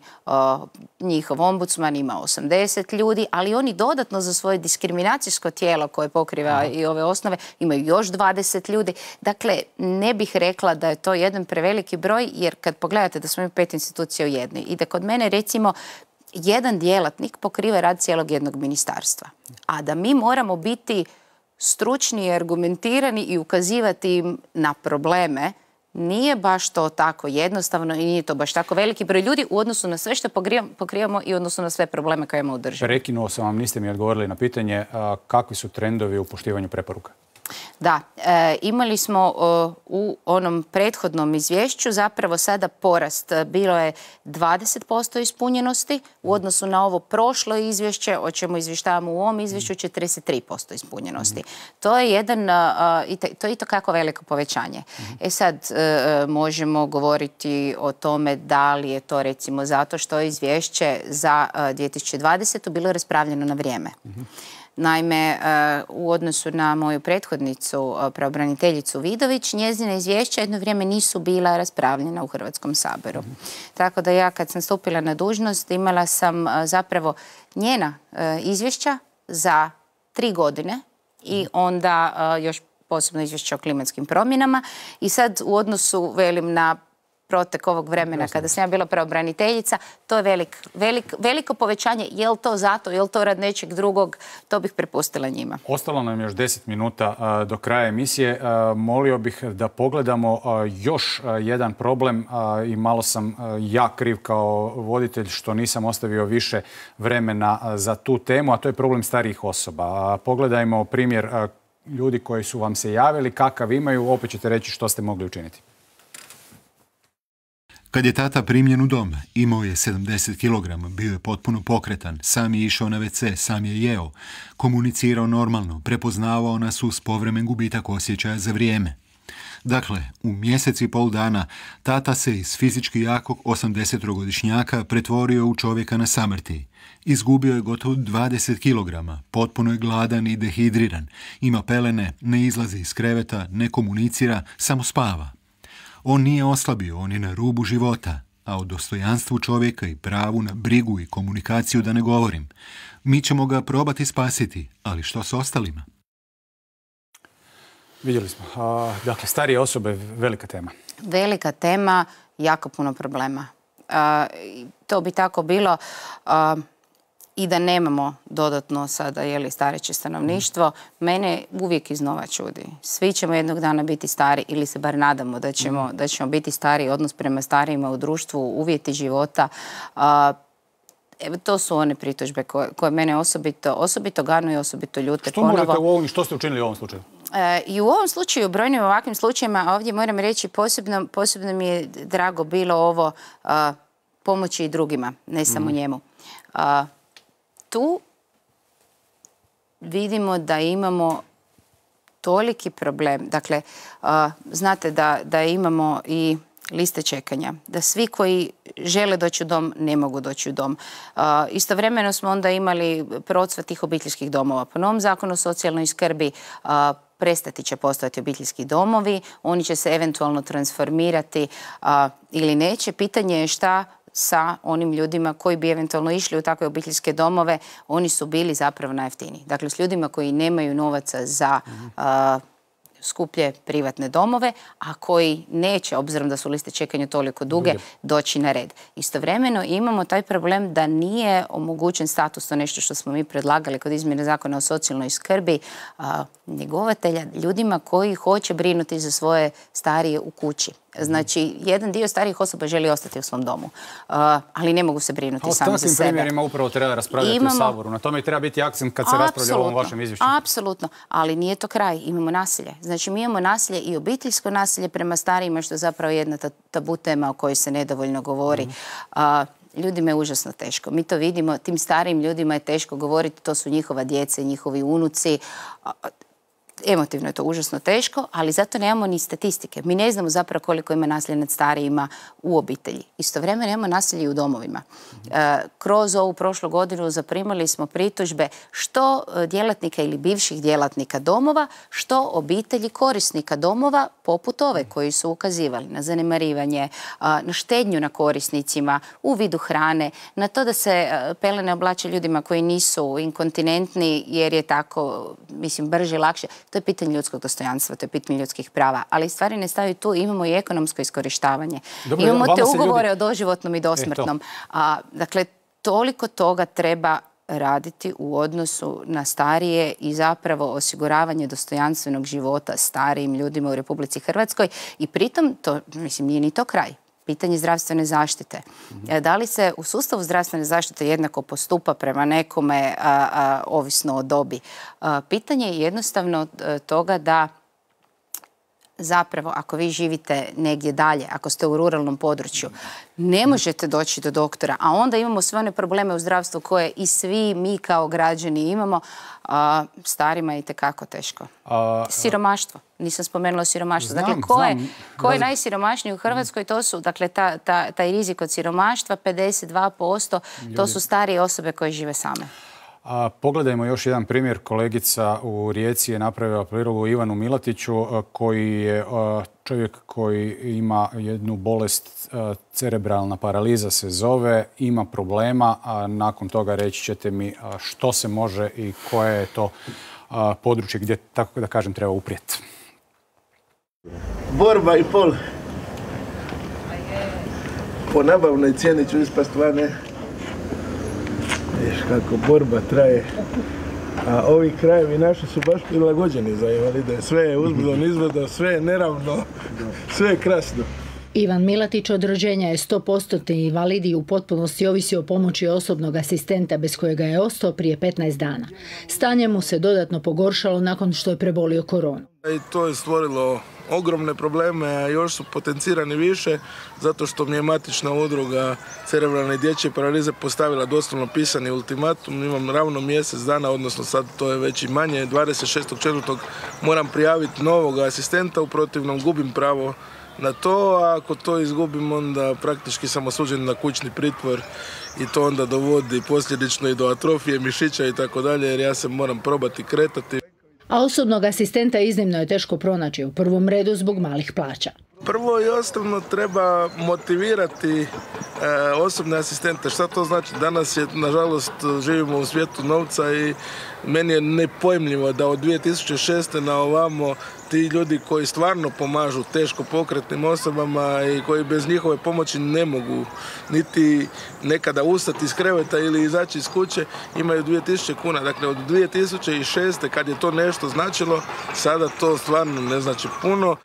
njihov ombudsman ima 80 ljudi, ali oni dodatno za svoje diskriminacijsko tijelo koje pokriva i ove osnove imaju još 20 ljudi. Dakle, ne bih rekla da je to jedan preveliki broj, jer kad pogledate da smo imali pet institucija u jednoj i da kod mene recimo jedan djelatnik pokriva rad cijelog jednog ministarstva. A da mi moramo biti stručni i argumentirani i ukazivati im na probleme, nije baš to tako jednostavno i nije to baš tako veliki broj ljudi u odnosu na sve što pokrivamo i u odnosu na sve probleme koje imamo u državi. Prekinuo sam vam, niste mi odgovorili na pitanje kakvi su trendovi u poštivanju preporuka. Da, e, imali smo e, u onom prethodnom izvješću zapravo sada porast. E, bilo je 20% ispunjenosti u odnosu na ovo prošlo izvješće, o čemu izvještavamo u ovom izvješću, 43% ispunjenosti. To je jedan, to je i to kako veliko povećanje. E sad, možemo govoriti o tome da li je to recimo zato što je izvješće za 2020. bilo raspravljeno na vrijeme. Naime, e, u odnosu na moju prethodnicu, e, pravobraniteljicu Vidović, njezine izvješća jedno vrijeme nisu bila raspravljena u Hrvatskom saboru. Tako da ja kad sam stupila na dužnost imala sam e, zapravo njena izvješća za tri godine i onda još posebno izvješće o klimatskim promjenama i sad u odnosu velim na protek ovog vremena kada sam ja bila pravobraniteljica, to je veliko povećanje. Je li to zato, je li to rad nečeg drugog, to bih prepustila njima. Ostalo nam još 10 minuta do kraja emisije. molio bih da pogledamo još jedan problem i malo sam ja kriv kao voditelj što nisam ostavio više vremena za tu temu, a to je problem starijih osoba. Pogledajmo primjer ljudi koji su vam se javili, kakav imaju, opet ćete reći što ste mogli učiniti. Kad je tata primljen u dom, imao je 70 kg, bio je potpuno pokretan, sam je išao na WC, sam je jeo, komunicirao normalno, prepoznavao nas uz povremen gubitak osjećaja za vrijeme. Dakle, u mjesec i pol dana tata se iz fizički jakog 80-godišnjaka pretvorio u čovjeka na samrti. Izgubio je gotovo 20 kg, potpuno je gladan i dehidriran, ima pelene, ne izlazi iz kreveta, ne komunicira, samo spava. On nije oslabio, on je na rubu života, a o dostojanstvu čovjeka i pravu na brigu i komunikaciju da ne govorim. Mi ćemo ga probati spasiti, ali što s ostalima? Vidjeli smo. A, dakle, starije osobe velika tema. Velika tema, jako puno problema. to bi tako bilo... A, i da nemamo dodatno sada stareće stanovništvo, mene uvijek iznova čudi. Svi ćemo jednog dana biti stari ili se bar nadamo da ćemo, mm. da ćemo biti stari, odnos prema starijima u društvu, uvjeti života. to su one pritužbe koje, mene osobito, osobito ganu i osobito ljute. Što što ste učinili u ovom slučaju? E, I u ovom slučaju, u brojnim ovakvim slučajima, ovdje moram reći posebno, mi je drago bilo ovo pomoći i drugima, ne samo mm. njemu tu vidimo da imamo toliki problem. Dakle, znate da, imamo i liste čekanja. Da svi koji žele doći u dom, ne mogu doći u dom. istovremeno smo onda imali procvat tih obiteljskih domova. Po novom zakonu o socijalnoj skrbi prestati će postojati obiteljski domovi, oni će se eventualno transformirati ili neće. Pitanje je šta sa onim ljudima koji bi eventualno išli u takve obiteljske domove, oni su bili zapravo najjeftiniji. Dakle, s ljudima koji nemaju novaca za skuplje privatne domove, a koji neće, obzirom da su liste čekanja toliko duge, doći na red. Istovremeno imamo taj problem da nije omogućen status, to nešto što smo mi predlagali kod izmjene zakona o socijalnoj skrbi, njegovatelja, ljudima koji hoće brinuti za svoje starije u kući. Mhm. Znači, jedan dio starijih osoba želi ostati u svom domu, ali ne mogu se brinuti sami za sebe. O takvim primjerima upravo treba raspravljati u Saboru. Na tome i treba biti akcent kad se raspravlja o ovom vašem izvješću. Apsolutno, ali nije to kraj. Imamo nasilje. Znači, mi imamo nasilje i obiteljsko nasilje prema starijima, što je zapravo jedna tabu tema o kojoj se nedovoljno govori. Mhm. ljudima je užasno teško. Mi to vidimo, tim starijim ljudima je teško govoriti, to su njihova djeca njihovi unuci emotivno je to užasno teško, ali zato nemamo ni statistike. Mi ne znamo zapravo koliko ima nasilja nad starijima u obitelji. Istovremeno imamo nasilje i u domovima. E, kroz ovu prošlu godinu zaprimali smo pritužbe što e, djelatnika ili bivših djelatnika domova, što obitelji korisnika domova, poput ove koji su ukazivali na zanemarivanje, e, na štednju na korisnicima, u vidu hrane, na to da se pelene oblače ljudima koji nisu inkontinentni jer je tako, mislim, brže, lakše. To je pitanje ljudskog dostojanstva, to je pitanje ljudskih prava, ali stvari ne staju tu, imamo i ekonomsko iskorištavanje. imamo te ugovore o doživotnom i e, dosmrtnom. dakle, toliko toga treba raditi u odnosu na starije i zapravo osiguravanje dostojanstvenog života starijim ljudima u Republici Hrvatskoj i pritom to, mislim, nije ni to kraj pitanje zdravstvene zaštite. Mhm. E, da li se u sustavu zdravstvene zaštite jednako postupa prema nekome, ovisno o dobi? pitanje je jednostavno e, toga da zapravo ako vi živite negdje dalje, ako ste u ruralnom području, ne možete doći do doktora, a onda imamo sve one probleme u zdravstvu koje i svi mi kao građani imamo, a starima je itekako teško. A, siromaštvo. Nisam spomenula siromaštvo. Dakle, znam, dakle, ko je, ko je najsiromašniji u Hrvatskoj? To su, dakle, ta, ta, taj rizik od siromaštva, 52%, to su starije osobe koje žive same. A pogledajmo još jedan primjer. Kolegica u Rijeci je napravila prilogu Ivanu Milatiću e, koji je e, čovjek koji ima jednu bolest e, cerebralna paraliza se zove, ima problema, a nakon toga reći ćete mi što se može i koje je to područje gdje, tako da kažem, treba uprijeti. Borba i pol. Po nabavnoj cijeni ću ispast Viš kako borba traje. A ovi krajevi naši su baš prilagođeni za invalide. Sve je uzbudno, sve je neravno, sve je krasno. Ivan Milatić od rođenja je 100% invalid i u potpunosti ovisi o pomoći osobnog asistenta bez kojega je ostao prije 15 dana. Stanje mu se dodatno pogoršalo nakon što je prebolio koronu. E, I to je stvorilo ogromne probleme, a još su potencirani više, zato što mi je matična udruga cerebralne dječje paralize postavila doslovno pisani ultimatum. Imam ravno mjesec dana, odnosno sad to je već i manje, 26.4. moram prijaviti novog asistenta, u protivnom gubim pravo na to, a ako to izgubim onda praktički sam osuđen na kućni pritvor i to onda dovodi posljedično i do atrofije mišića i tako dalje jer ja se moram probati kretati. A osobnog asistenta iznimno je teško pronaći u prvom redu zbog malih plaća. Prvo i osnovno treba motivirati E, osobne asistente. Šta to znači? Danas je, nažalost, živimo u svijetu novca i meni je nepojmljivo da od 2006. na ovamo ti ljudi koji stvarno pomažu teško pokretnim osobama i koji bez njihove pomoći ne mogu niti nekada ustati iz kreveta ili izaći iz kuće imaju 2000 kuna. Dakle, od 2006. kad je to nešto značilo, sada to stvarno ne znači puno.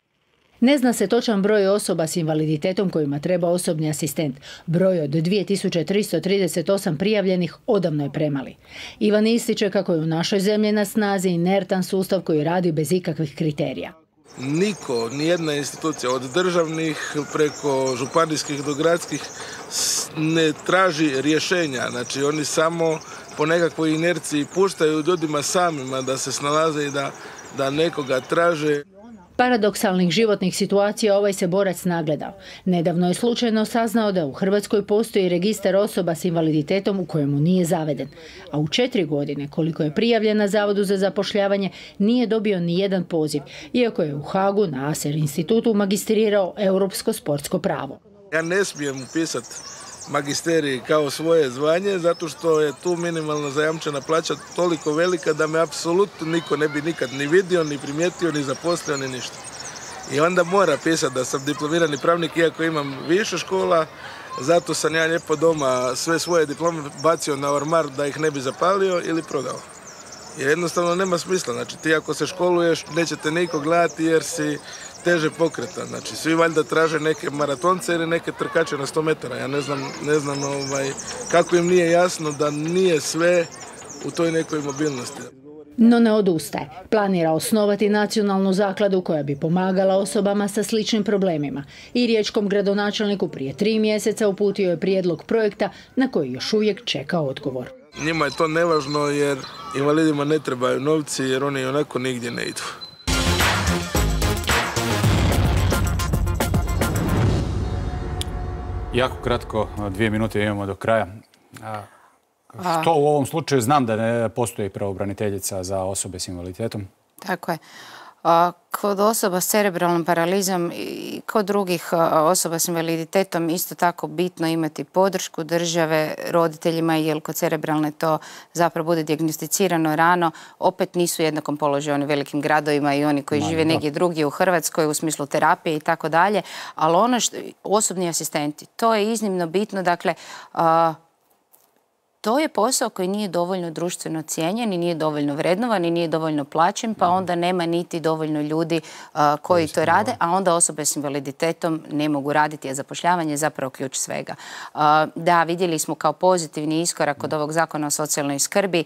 Ne zna se točan broj osoba s invaliditetom kojima treba osobni asistent. Broj od 2338 prijavljenih odavno je premali. Ivan ističe kako je u našoj zemlji na snazi inertan sustav koji radi bez ikakvih kriterija. Niko, nijedna institucija od državnih preko županijskih do gradskih ne traži rješenja. Znači oni samo po nekakvoj inerciji puštaju ljudima samima da se snalaze i da, da nekoga traže paradoksalnih životnih situacija ovaj se borac nagledao. Nedavno je slučajno saznao da u Hrvatskoj postoji registar osoba s invaliditetom u kojemu nije zaveden. A u četiri godine, koliko je prijavljen na Zavodu za zapošljavanje, nije dobio ni jedan poziv, iako je u Hagu na Aser institutu magistrirao europsko sportsko pravo. Ja ne smijem upisati magisteriji kao svoje zvanje, zato što je tu minimalna zajamčena plaća toliko velika da me apsolutno niko ne bi nikad ni vidio, ni primijetio, ni zaposlio, ni ništa. I onda mora pisati da sam diplomirani pravnik, iako imam više škola, zato sam ja lijepo doma sve svoje diplome bacio na ormar da ih ne bi zapalio ili prodao. Jer jednostavno nema smisla, znači ti ako se školuješ nećete niko gledati jer si teže pokreta. Znači, svi valjda traže neke maratonce ili neke trkače na 100 metara. Ja ne znam, ne znam ovaj, kako im nije jasno da nije sve u toj nekoj mobilnosti. No ne odustaje. Planira osnovati nacionalnu zakladu koja bi pomagala osobama sa sličnim problemima. I riječkom gradonačelniku prije tri mjeseca uputio je prijedlog projekta na koji još uvijek čeka odgovor. Njima je to nevažno jer invalidima ne trebaju novci jer oni onako nigdje ne idu. Jako kratko, dvije minute imamo do kraja. To što u ovom slučaju znam da ne postoji pravobraniteljica za osobe s invaliditetom? Tako je. Kod osoba s cerebralnom paralizom i kod drugih osoba s invaliditetom isto tako bitno imati podršku države roditeljima jer kod cerebralne to zapravo bude dijagnosticirano rano. Opet nisu u jednakom položaju oni velikim gradovima i oni koji žive negdje drugdje u Hrvatskoj u smislu terapije i tako dalje. Ali ono što, osobni asistenti, to je iznimno bitno. Dakle, to je posao koji nije dovoljno društveno cijenjen i nije dovoljno vrednovan i nije dovoljno plaćen, pa onda nema niti dovoljno ljudi koji to rade, a onda osobe s invaliditetom ne mogu raditi, a zapošljavanje je zapravo ključ svega. da, vidjeli smo kao pozitivni iskorak od mm. ovog zakona o socijalnoj skrbi,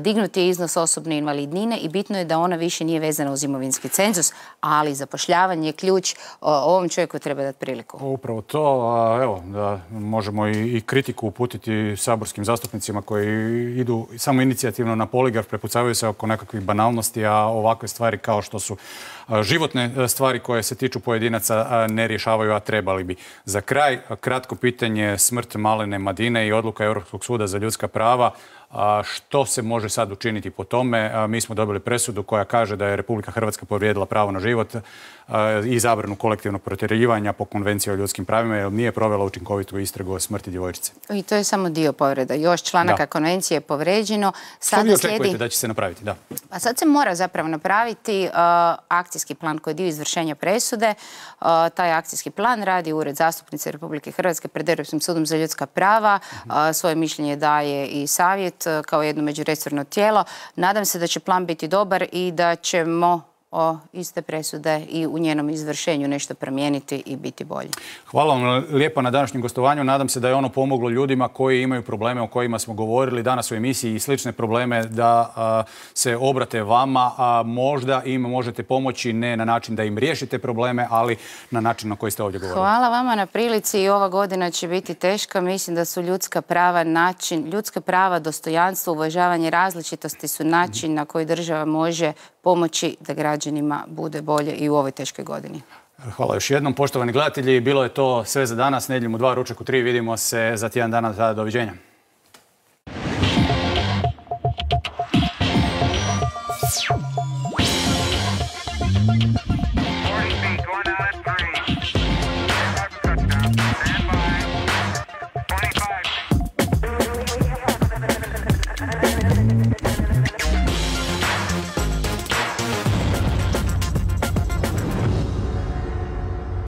dignuti je iznos osobne invalidnine i bitno je da ona više nije vezana uz imovinski cenzus, ali zapošljavanje je ključ, ovom čovjeku treba dati priliku. Upravo to, evo, da možemo i, i kritiku uputiti saborskim zastupnicima zastupnicima koji idu samo inicijativno na poligraf, prepucavaju se oko nekakvih banalnosti, a ovakve stvari kao što su životne e, stvari koje se tiču pojedinaca ne rješavaju, a trebali bi. Za kraj, kratko pitanje smrt Malene Madine i odluka Europskog suda za ljudska prava. Što se može sad učiniti po tome? Mi smo dobili presudu koja kaže da je Republika Hrvatska povrijedila pravo na život i zabranu kolektivnog protjerivanja po konvenciji o ljudskim pravima jer nije provela učinkovitu istragu o smrti djevojčice. I to je samo dio povreda. Još članaka konvencije je povređeno. Sad slijedi... da će se napraviti? Da. A pa sad se mora zapravo napraviti e, akcijski plan koji je dio izvršenja presude. E, taj akcijski plan radi Ured zastupnice Republike Hrvatske pred Europskim sudom za ljudska prava. E, svoje mišljenje daje i savjet E, kao jedno međuresorno tijelo. Nadam se da će plan biti dobar i da ćemo o iste presude i u njenom izvršenju nešto promijeniti i biti bolji. Hvala vam lijepo na današnjem gostovanju. Nadam se da je ono pomoglo ljudima koji imaju probleme o kojima smo govorili danas u emisiji i slične probleme da se obrate vama. A možda im možete pomoći ne na način da im riješite probleme, ali na način na koji ste ovdje govorili. Hvala vama na prilici i ova godina će biti teška. Mislim da su ljudska prava način, ljudska prava, dostojanstvo, uvažavanje različitosti su način na koji država može pomoći da građanima bude bolje i u ovoj teškoj godini. Hvala još jednom, poštovani gledatelji. Bilo je to sve za danas. Nedljim u dva, ručak u tri. Vidimo se za tjedan dana. Doviđenja.